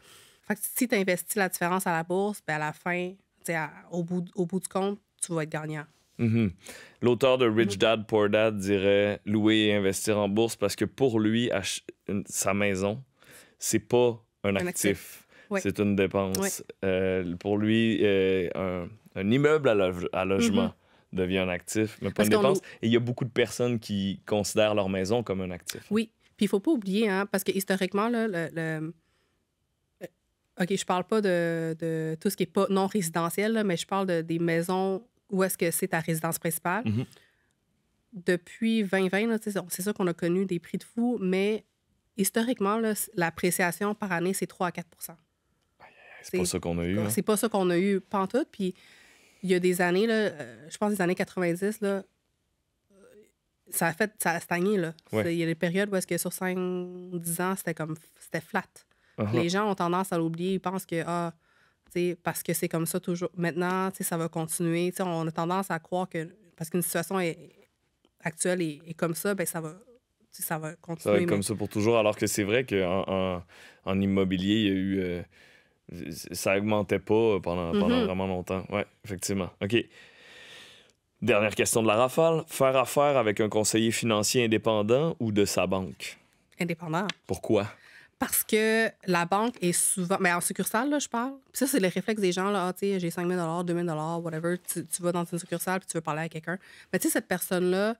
si tu investis la différence à la bourse, ben à la fin, au, bout, au bout du compte, tu vas être gagnant. Mm-hmm. L'auteur de Rich mm-hmm. Dad Poor Dad dirait louer et investir en bourse parce que pour lui, sa maison, c'est pas un, actif, c'est une dépense. Euh, pour lui, euh, un, immeuble à, logement. Mm-hmm. devient un actif, mais pas une dépense. Et il y a beaucoup de personnes qui considèrent leur maison comme un actif. Oui. Puis il faut pas oublier, hein, parce que historiquement, là, le, OK, je parle pas de, tout ce qui est pas non résidentiel, mais je parle de, des maisons où est-ce que c'est ta résidence principale. Mm-hmm. Depuis 2020, c'est ça qu'on a connu des prix de fou, mais historiquement, l'appréciation par année, c'est 3 à 4 C'est pas ça qu'on a eu. Hein. C'est pas ça qu'on a eu pantoute. Puis il y a des années, là, euh, je pense des années 90, là, euh, ça a fait, ça stagné. Il y a des périodes où est-ce que sur 5-10 ans, c'était comme, c'était flat. Uh-huh. Les gens ont tendance à l'oublier. Ils pensent que, ah, parce que c'est comme ça toujours. Maintenant, ça va continuer. on a tendance à croire que parce qu'une situation est, actuelle est, comme ça, ben, ça va. continuer. Ça va être comme ça pour toujours, alors que c'est vrai qu'en en, immobilier, il y a eu. Euh, ça augmentait pas pendant, mm-hmm. vraiment longtemps. Oui, effectivement. OK. Dernière question de la rafale. Faire affaire avec un conseiller financier indépendant ou de sa banque? Indépendant. Pourquoi? Parce que la banque est souvent. Mais en succursale, je parle. ça, c'est le réflexe des gens. là, ah, J'ai 5 000 2 000 whatever. Tu, vas dans une succursale puis tu veux parler à quelqu'un. Mais tu sais, cette personne-là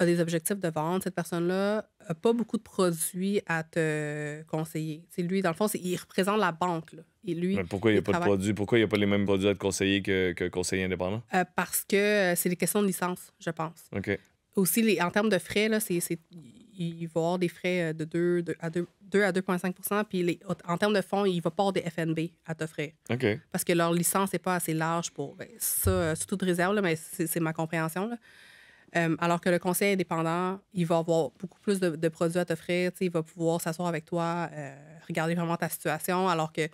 a des objectifs de vente. Cette personne-là n'a pas beaucoup de produits à te conseiller. c'est lui, dans le fond, il représente la banque. Et lui, pourquoi il n'y a pas de produits? Pourquoi il n'y a pas les mêmes produits à te conseiller que, conseiller indépendant? Euh, parce que euh, c'est des questions de licence, je pense. OK aussi, les, en termes de frais, là, c'est, il va y avoir des frais euh, de 2 à 2 2 à 2,5 Puis les, en termes de fonds, il va pas avoir des FNB à t'offrir. OK. Parce que leur licence n'est pas assez large pour. Ben, ça, euh, c'est toute réserve, mais c'est ma compréhension. Euh, alors que le conseil indépendant, il va avoir beaucoup plus de, produits à t'offrir. Il va pouvoir s'asseoir avec toi, euh, regarder vraiment ta situation. Alors que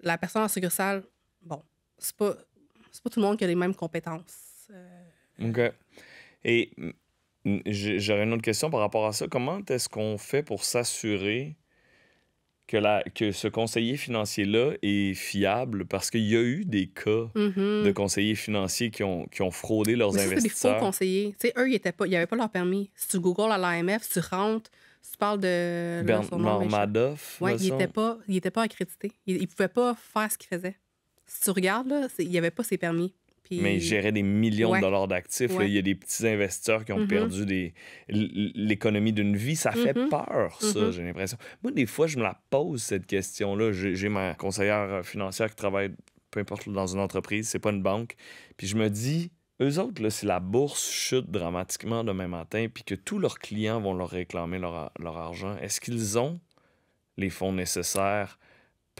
la personne en succursale, bon, c'est pas, pas tout le monde qui a les mêmes compétences. OK. Et J'aurais une autre question par rapport à ça. Comment est-ce qu'on fait pour s'assurer que, la, que ce conseiller financier-là est fiable? Parce qu'il y a eu des cas mm-hmm. de conseillers financiers qui ont, fraudé leurs investisseurs. C'est des faux conseillers. eux, ils n'avaient pas leur permis. Si tu googles à l'AMF, tu rentres, si tu parles de... Bernard Madoff. Oui, il n'était pas, il Ils pas accrédité. Il ne pouvait pas faire ce qu'il faisait. Si tu regardes, là, il n'y avait pas ses permis. Mais gérer des millions de dollars d'actifs. Il y a des petits investisseurs qui ont mm-hmm. perdu l'économie d'une vie. Ça fait mm-hmm. peur, ça, mm-hmm. j'ai l'impression. Moi, des fois, je me la pose, cette question-là. J'ai ma conseillère euh, financière qui travaille, peu importe, dans une entreprise, c'est pas une banque. Puis je me dis, eux autres, si la bourse chute dramatiquement demain matin, puis que tous leurs clients vont leur réclamer leur, leur argent, est-ce qu'ils ont les fonds nécessaires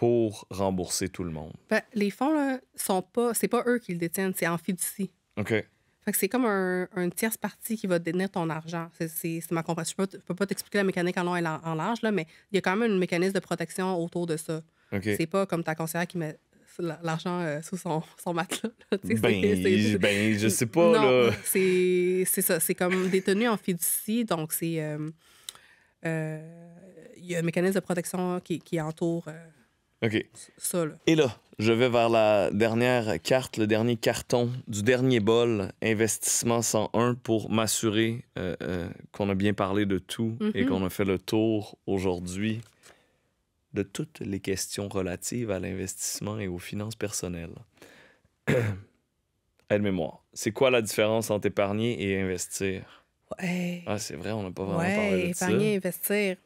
pour rembourser tout le monde? Ben, les fonds, sont pas. C'est pas eux qui le détiennent, c'est en fiducie. OK. Fait c'est comme un, une tierce partie qui va détenir ton argent. C'est ma compréhension. Je peux, pas t'expliquer la mécanique en long et en, large, là, mais il y a quand même un mécanisme de protection autour de ça. C'est pas comme ta conseillère qui met l'argent euh, sous son, matelas. ben, ben, je sais pas. Non, c'est ça. C'est comme détenu en fiducie, donc c'est... Euh, euh, il y a un mécanisme de protection qui, qui entoure OK. Et là, je vais vers la dernière carte, le dernier carton du dernier bol, investissement 101, pour m'assurer euh, euh, qu'on a bien parlé de tout et mm-hmm. qu'on a fait le tour aujourd'hui de toutes les questions relatives à l'investissement et aux finances personnelles. Aide-mémoire. C'est quoi la différence entre épargner et investir? Ouais. Ah, c'est vrai, on n'a pas vraiment ouais, parlé de épargner, Ouais, Épargner, investir.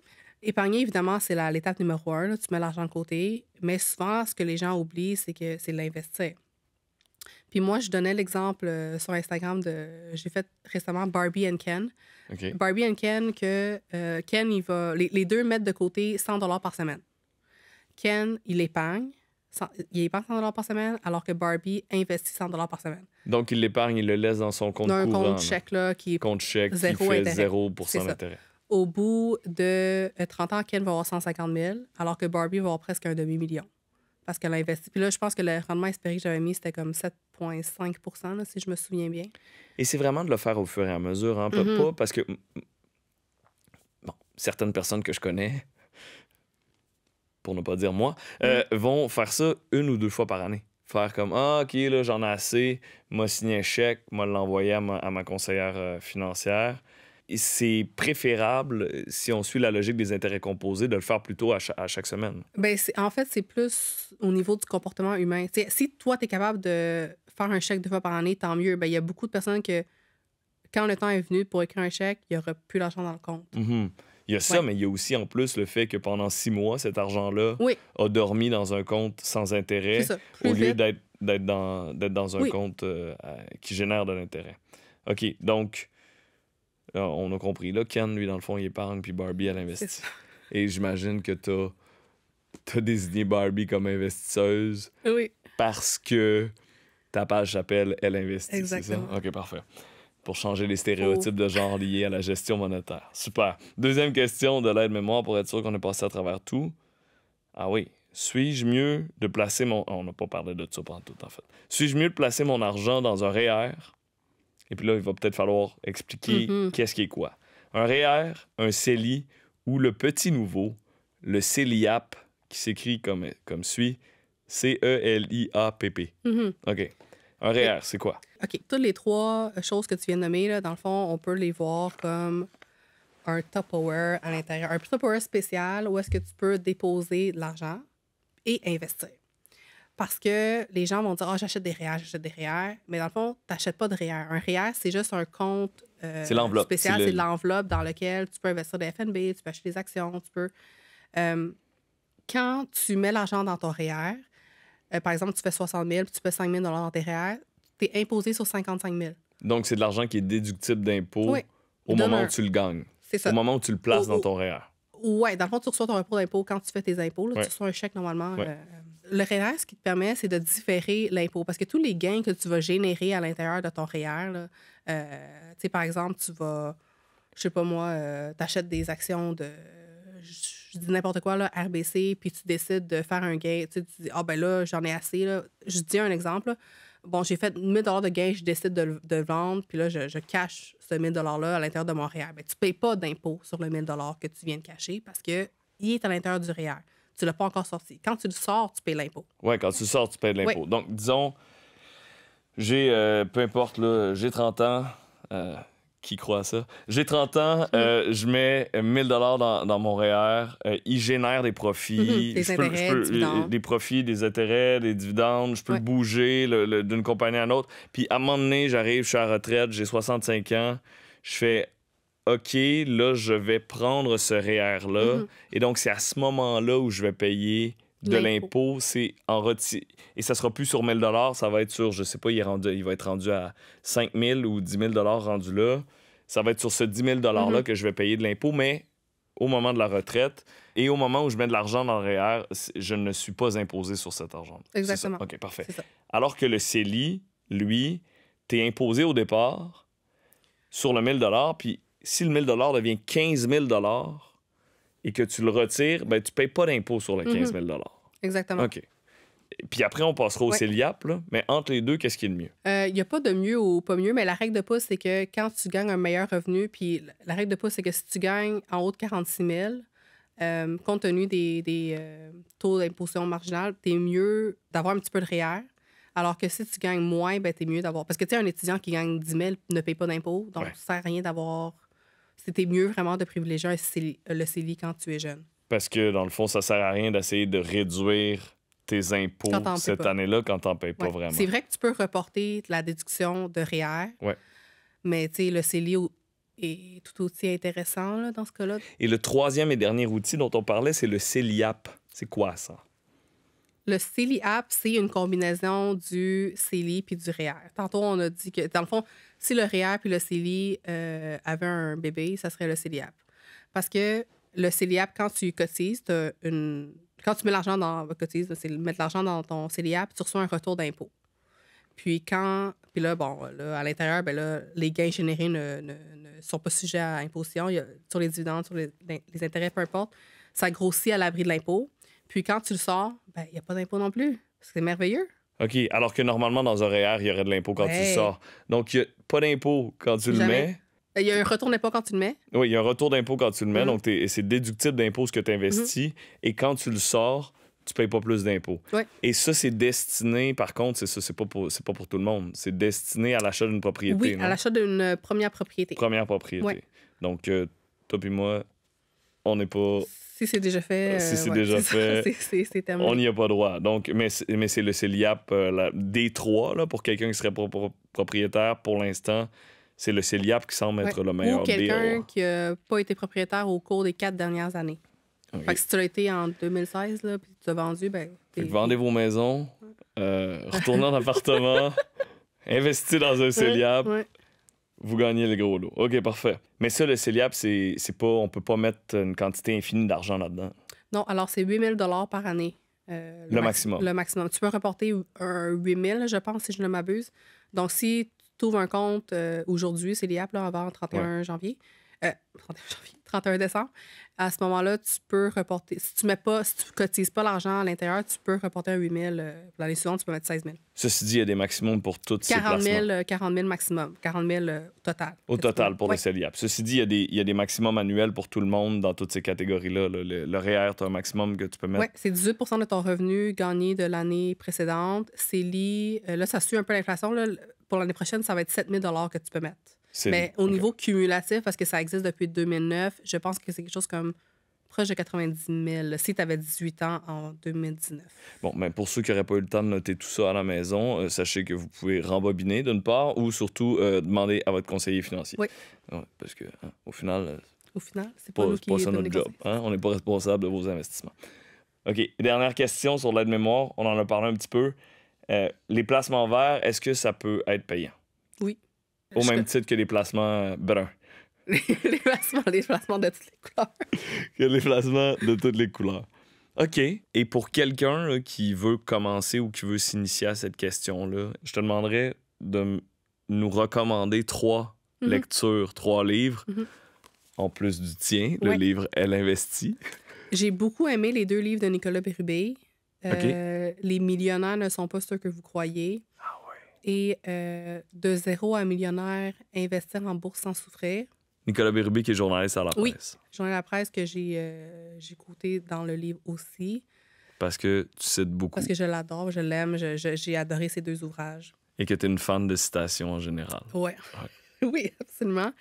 Épargner, évidemment, c'est l'étape numéro un. Tu mets l'argent de côté. Mais souvent, ce que les gens oublient, c'est que c'est l'investir. Puis moi, je donnais l'exemple euh, sur Instagram de. J'ai fait récemment Barbie and Ken. Barbie and Ken, que euh, Ken, il va. Les, deux mettent de côté 100 par semaine. Ken, il épargne. il épargne 100 par semaine, alors que Barbie investit 100 par semaine. Donc, il l'épargne, il le laisse dans son compte dans un compte chèque, là, qui compte chèque, qui fait intérêt. 0 d'intérêt au bout de 30 euh, ans, Ken va avoir 150 000, alors que Barbie va avoir presque un demi-million. Parce qu'elle a investi. Puis là, je pense que le rendement espéré que j'avais mis, c'était comme 7,5 si je me souviens bien. Et c'est vraiment de le faire au fur et à mesure. Hein? Pas mm-hmm. parce que. Bon, certaines personnes que je connais, pour ne pas dire moi, euh, mm. vont faire ça une ou deux fois par année. Faire comme Ah, OK, là, j'en ai assez, Moi, signé un chèque, moi, l'envoyé à, ma, conseillère euh, financière c'est préférable, euh, si on suit la logique des intérêts composés, de le faire plutôt à, chaque, à chaque semaine? Ben, en fait, c'est plus au niveau du comportement humain. si toi, tu es capable de faire un chèque deux fois par année, tant mieux. Ben, il y a beaucoup de personnes que, quand le temps est venu pour écrire un chèque, il n'y aura plus l'argent dans le compte. Mm-hmm. Il y a ça, mais il y a aussi en plus le fait que pendant six mois, cet argent-là a dormi dans un compte sans intérêt au lieu d'être dans, dans, un compte euh, qui génère de l'intérêt. OK, donc ah, on a compris. Là, Ken, lui, dans le fond, il épargne, puis Barbie, elle investit. Et j'imagine que t'as as désigné Barbie comme investisseuse. Parce que ta page s'appelle Elle investit. Exactement. OK, parfait. Pour changer les stéréotypes oh. de genre liés à la gestion monétaire. Super. Deuxième question de l'aide mémoire pour être sûr qu'on est passé à travers tout. Ah oui. Suis-je mieux de placer mon. on n'a pas parlé de ça pendant tout, en fait. Suis-je mieux de placer mon argent dans un REER e et puis là, il va peut-être falloir expliquer mm-hmm. qu'est-ce qui est quoi. Un REER, e un CELI ou le petit nouveau, le CELIAP, qui s'écrit comme, comme suit, C-E-L-I-A-P-P. Mm-hmm. OK. Un REER, e c'est quoi? OK. Toutes les trois euh, choses que tu viens de nommer, là, dans le fond, on peut les voir comme un top Tupperware à l'intérieur. Un Tupperware spécial où est-ce que tu peux déposer de l'argent et investir parce que les gens vont dire oh, j'achète des REER, j'achète des REER. Mais dans le fond, tu n'achètes pas de REER. Un REER, c'est juste un compte euh, spécial, c'est l'enveloppe dans lequel tu peux investir des FNB, tu peux acheter des actions, tu peux. Euh, quand tu mets l'argent dans ton REER, euh, par exemple, tu fais 60 000 puis tu peux 5 000 dans tes REER, tu es imposé sur 55 000. Donc, c'est de l'argent qui est déductible d'impôt au moment où tu le gagnes. C'est ça. Au moment où tu le places dans ton REER. Oui, dans le fond, tu reçois ton impôt d'impôt quand tu fais tes impôts. Tu reçois un chèque normalement le REER, ce qui te permet, c'est de différer l'impôt parce que tous les gains que tu vas générer à l'intérieur de ton REER, là, euh, par exemple, tu vas, je sais pas moi, euh, t'achètes des actions de, je dis n'importe quoi, là, RBC, puis tu décides de faire un gain, tu, dis, ah ben là, j'en ai assez, là. Je dis un exemple, Bon, j'ai fait 1 000 de gain, je décide de, de vendre, puis là, je, cache ce 1000 $-là à l'intérieur de mon REER. Ben, Mais tu ne payes pas d'impôt sur le 1000 que tu viens de cacher parce que il est à l'intérieur du REER tu ne l'as pas encore sorti. Quand tu le sors, tu payes l'impôt. Oui, quand tu le sors, tu payes l'impôt. Donc, disons, j'ai, euh, peu importe, là, j'ai 30 ans. Euh, qui croit à ça? J'ai 30 ans, euh, je mets 1000 dollars dans, mon REER. E il génère des profits. des, intérêts, des profits, des intérêts, des dividendes. Je peux le bouger d'une compagnie à une autre. Puis à un moment donné, j'arrive, je suis à retraite, j'ai 65 ans. Je fais OK, là, je vais prendre ce REER-là. Mhm. Et donc, c'est à ce moment-là où je vais payer de l'impôt. C'est en Et ça sera plus sur 1000 ça va être sur, je sais pas, il, est rendu, il va être rendu à 5 000 ou 10 000 rendu là. Ça va être sur ce 10 000 $-là que je vais payer de l'impôt, mais au moment de la retraite et au moment où je mets de l'argent dans le REER, je ne suis pas imposé sur cet argent. Exactement. OK, parfait. Alors que le CELI, lui, t'es imposé au départ sur le 1000 puis si le 000 devient 15 000 et que tu le retires, ben, tu ne payes pas d'impôt sur le 15 mhm. 000 Exactement. OK. Puis après, on passera au ouais. là. mais entre les deux, qu'est-ce qui est le mieux? Il euh, n'y a pas de mieux ou pas mieux, mais la règle de pouce, c'est que quand tu gagnes un meilleur revenu, puis la règle de pouce, c'est que si tu gagnes en haut de 46 000, euh, compte tenu des, euh, taux d'imposition marginale, tu es mieux d'avoir un petit peu de REER. E Alors que si tu gagnes moins, ben, tu es mieux d'avoir. Parce que tu sais, un étudiant qui gagne 10 000 ne paye pas d'impôts, donc ça ne sert à rien d'avoir c'était mieux vraiment de privilégier euh, le CELI quand tu es jeune. Parce que dans le fond, ça sert à rien d'essayer de réduire tes impôts cette année-là quand tu n'en payes pas vraiment. C'est vrai que tu peux reporter la déduction de REER. E e mais tu le CELI est tout aussi intéressant dans ce cas-là. Et le troisième et dernier outil dont on parlait, c'est le CELIAP. C'est quoi ça? Le CELIAP, c'est une combinaison du CELI puis du REER. E Tantôt, on a dit que, dans le fond, si le REAP et le CELI euh, avaient un bébé, ça serait le CELIAP. Parce que le CELIAP, quand tu cotises, une... quand tu mets l'argent dans, cotise, mettre l'argent dans ton CELIAP, tu reçois un retour d'impôt. Puis quand, puis là, bon, là, à l'intérieur, ben les gains générés ne, sont pas sujets à imposition. sur les dividendes, sur les, intérêts, peu importe, ça grossit à l'abri de l'impôt. Puis quand tu le sors, ben, il n'y a pas d'impôt non plus. C'est merveilleux. OK, alors que normalement, dans un REER, il y aurait de l'impôt quand tu sors. Donc, il n'y a pas d'impôt quand tu le mets. Euh, il y a un retour d'impôt quand tu le mets. Oui, il y a un retour d'impôt quand tu le mets. Mhm. Donc, c'est déductible d'impôt ce que tu investis. Mhm. Et quand tu le sors, tu payes pas plus d'impôts. Et ça, c'est destiné, par contre, c'est ça, c'est pas, pour, pas pour tout le monde. C'est destiné à l'achat d'une propriété. Oui, à l'achat d'une euh, première propriété. Première propriété. Donc, euh, toi et moi, on n'est pas si c'est déjà fait. On n'y a pas droit. Donc, mais, c'est le CELIAP euh, D3 là, pour quelqu'un qui serait propriétaire pour l'instant c'est le CELIAP qui semble être le meilleur Ou quelqu'un qui n'a pas été propriétaire au cours des quatre dernières années. Fait que si tu l'as été en 2016, là, puis tu as vendu, ben. vendez vos maisons, euh, retournez en appartement, investissez dans un CELIAP vous gagnez les gros lots. OK, parfait. Mais ça, le CELIAP, c'est pas, on peut pas mettre une quantité infinie d'argent là-dedans. Non, alors c'est 8 dollars par année. Euh, le, maximum. Le maximum. Tu peux reporter un 8000, je pense, si je ne m'abuse. Donc, si tu ouvres un compte euh, aujourd'hui, c'est là, avant 31 janvier, 31 euh, janvier, 31 décembre, à ce moment-là, tu peux reporter. Si tu mets pas, si tu cotises pas l'argent à l'intérieur, tu peux reporter un 8 000. Euh, l'année suivante, tu peux mettre 16 000. Ceci dit, il y a des maximums pour toutes ces placements. 40 euh, 000 maximum, 40 000 euh, total. Au total pour les CELIAP. Ceci dit, il y, a des, il y, a des, maximums annuels pour tout le monde dans toutes ces catégories-là. Le, REER, tu as un maximum que tu peux mettre. Oui, c'est 18 de ton revenu gagné de l'année précédente. CELI, là, ça suit un peu l'inflation. Pour l'année prochaine, ça va être 7 000 que tu peux mettre. Mais au niveau cumulatif, parce que ça existe depuis 2009, je pense que c'est quelque chose comme proche de 90 000. Si tu avais 18 ans en 2019. Bon, mais ben, pour ceux qui n'auraient pas eu le temps de noter tout ça à la maison, euh, sachez que vous pouvez rembobiner d'une part ou surtout euh, demander à votre conseiller financier. Oui. parce que hein, au final, euh, au final, c'est pas, notre job. Hein. On n'est pas responsable de vos investissements. OK. Dernière question sur l'aide mémoire. On en a parlé un petit peu. les placements verts, est-ce que ça peut être payant? Oui. Au même titre que les placements euh, bruns. les, placements, les placements de toutes les couleurs. les placements de toutes les couleurs. OK. Et pour quelqu'un qui veut commencer ou qui veut s'initier à cette question-là, je te demanderais de nous recommander trois mhm. lectures, trois livres, mhm. en plus du tien, le livre Elle investit. J'ai beaucoup aimé les deux livres de Nicolas Pérubé. Euh, les millionnaires ne sont pas ceux que vous croyez et euh, de zéro à millionnaire, investir en bourse sans souffrir. Nicolas Bérubé, qui est journaliste à la presse. Oui, journaliste à la presse que j'ai euh, dans le livre aussi. Parce que tu cites beaucoup. Parce que je l'adore, je l'aime, j'ai adoré ces deux ouvrages. Et que tu es une fan de citations en général. Ouais. oui, absolument.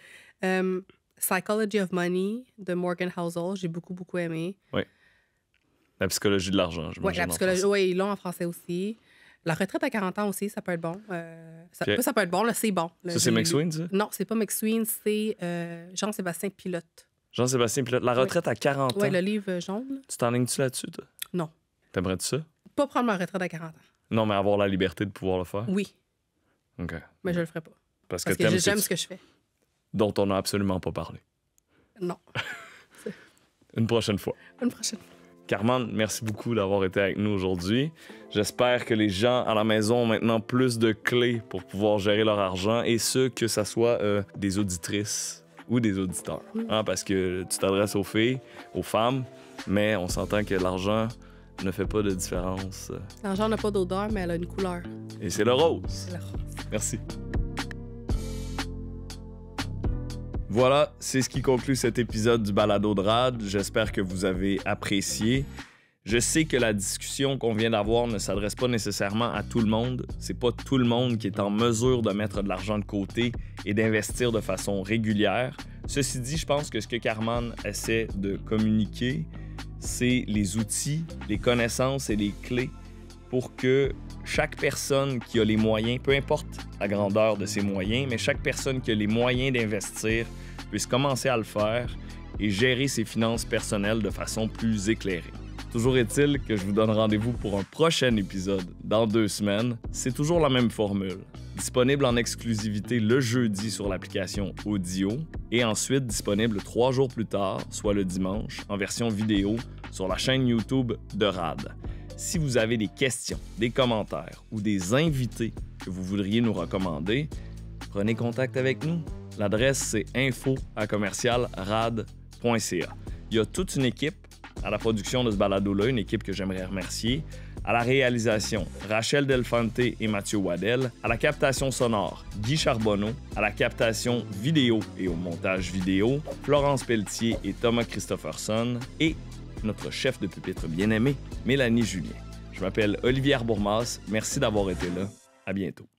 Euh, Psychology of Money de Morgan Housel, j'ai beaucoup, beaucoup aimé. Oui. La psychologie de l'argent, je Oui, la psychologie, oui, ils l'ont en français aussi. La retraite à 40 ans aussi, ça peut être bon. Euh, ça, peut être bon, là, c'est bon. ça, c'est McSween, ça? Non, c'est pas McSween, c'est euh, Jean-Sébastien Pilote. Jean-Sébastien Pilote, La retraite à 40 ans. Oui, le livre euh, jaune. Tu t'enlignes-tu là-dessus, toi? Non. T'aimerais-tu ça? Pas prendre ma retraite à 40 ans. Non, mais avoir la liberté de pouvoir le faire? Oui. OK. Mais je le ferai pas. Parce, que, que j'aime ce que je fais. Dont on n'a absolument pas parlé. Non. Une prochaine fois. Une prochaine fois. Carmen, merci beaucoup d'avoir été avec nous aujourd'hui. J'espère que les gens à la maison ont maintenant plus de clés pour pouvoir gérer leur argent et ce, que ce soit euh, des auditrices ou des auditeurs. Hein, parce que tu t'adresses aux filles, aux femmes, mais on s'entend que l'argent ne fait pas de différence. L'argent n'a pas d'odeur, mais elle a une couleur. Et c'est le rose. Le rose. Merci. Voilà, c'est ce qui conclut cet épisode du Balado de Rad. J'espère que vous avez apprécié. Je sais que la discussion qu'on vient d'avoir ne s'adresse pas nécessairement à tout le monde. C'est pas tout le monde qui est en mesure de mettre de l'argent de côté et d'investir de façon régulière. Ceci dit, je pense que ce que Carman essaie de communiquer, c'est les outils, les connaissances et les clés pour que chaque personne qui a les moyens, peu importe la grandeur de ses moyens, mais chaque personne qui a les moyens d'investir puisse commencer à le faire et gérer ses finances personnelles de façon plus éclairée. Toujours est-il que je vous donne rendez-vous pour un prochain épisode dans deux semaines. C'est toujours la même formule. Disponible en exclusivité le jeudi sur l'application audio et ensuite disponible trois jours plus tard, soit le dimanche, en version vidéo sur la chaîne YouTube de RAD. Si vous avez des questions, des commentaires ou des invités que vous voudriez nous recommander, prenez contact avec nous. L'adresse, c'est info Il y a toute une équipe à la production de ce balado-là, une équipe que j'aimerais remercier. À la réalisation, Rachel Delfante et Mathieu Waddell. À la captation sonore, Guy Charbonneau. À la captation vidéo et au montage vidéo, Florence Pelletier et Thomas Christopherson. Et notre chef de pupitre bien aimé Mélanie Julien. Je m'appelle Olivier Bourmas. Merci d'avoir été là. À bientôt.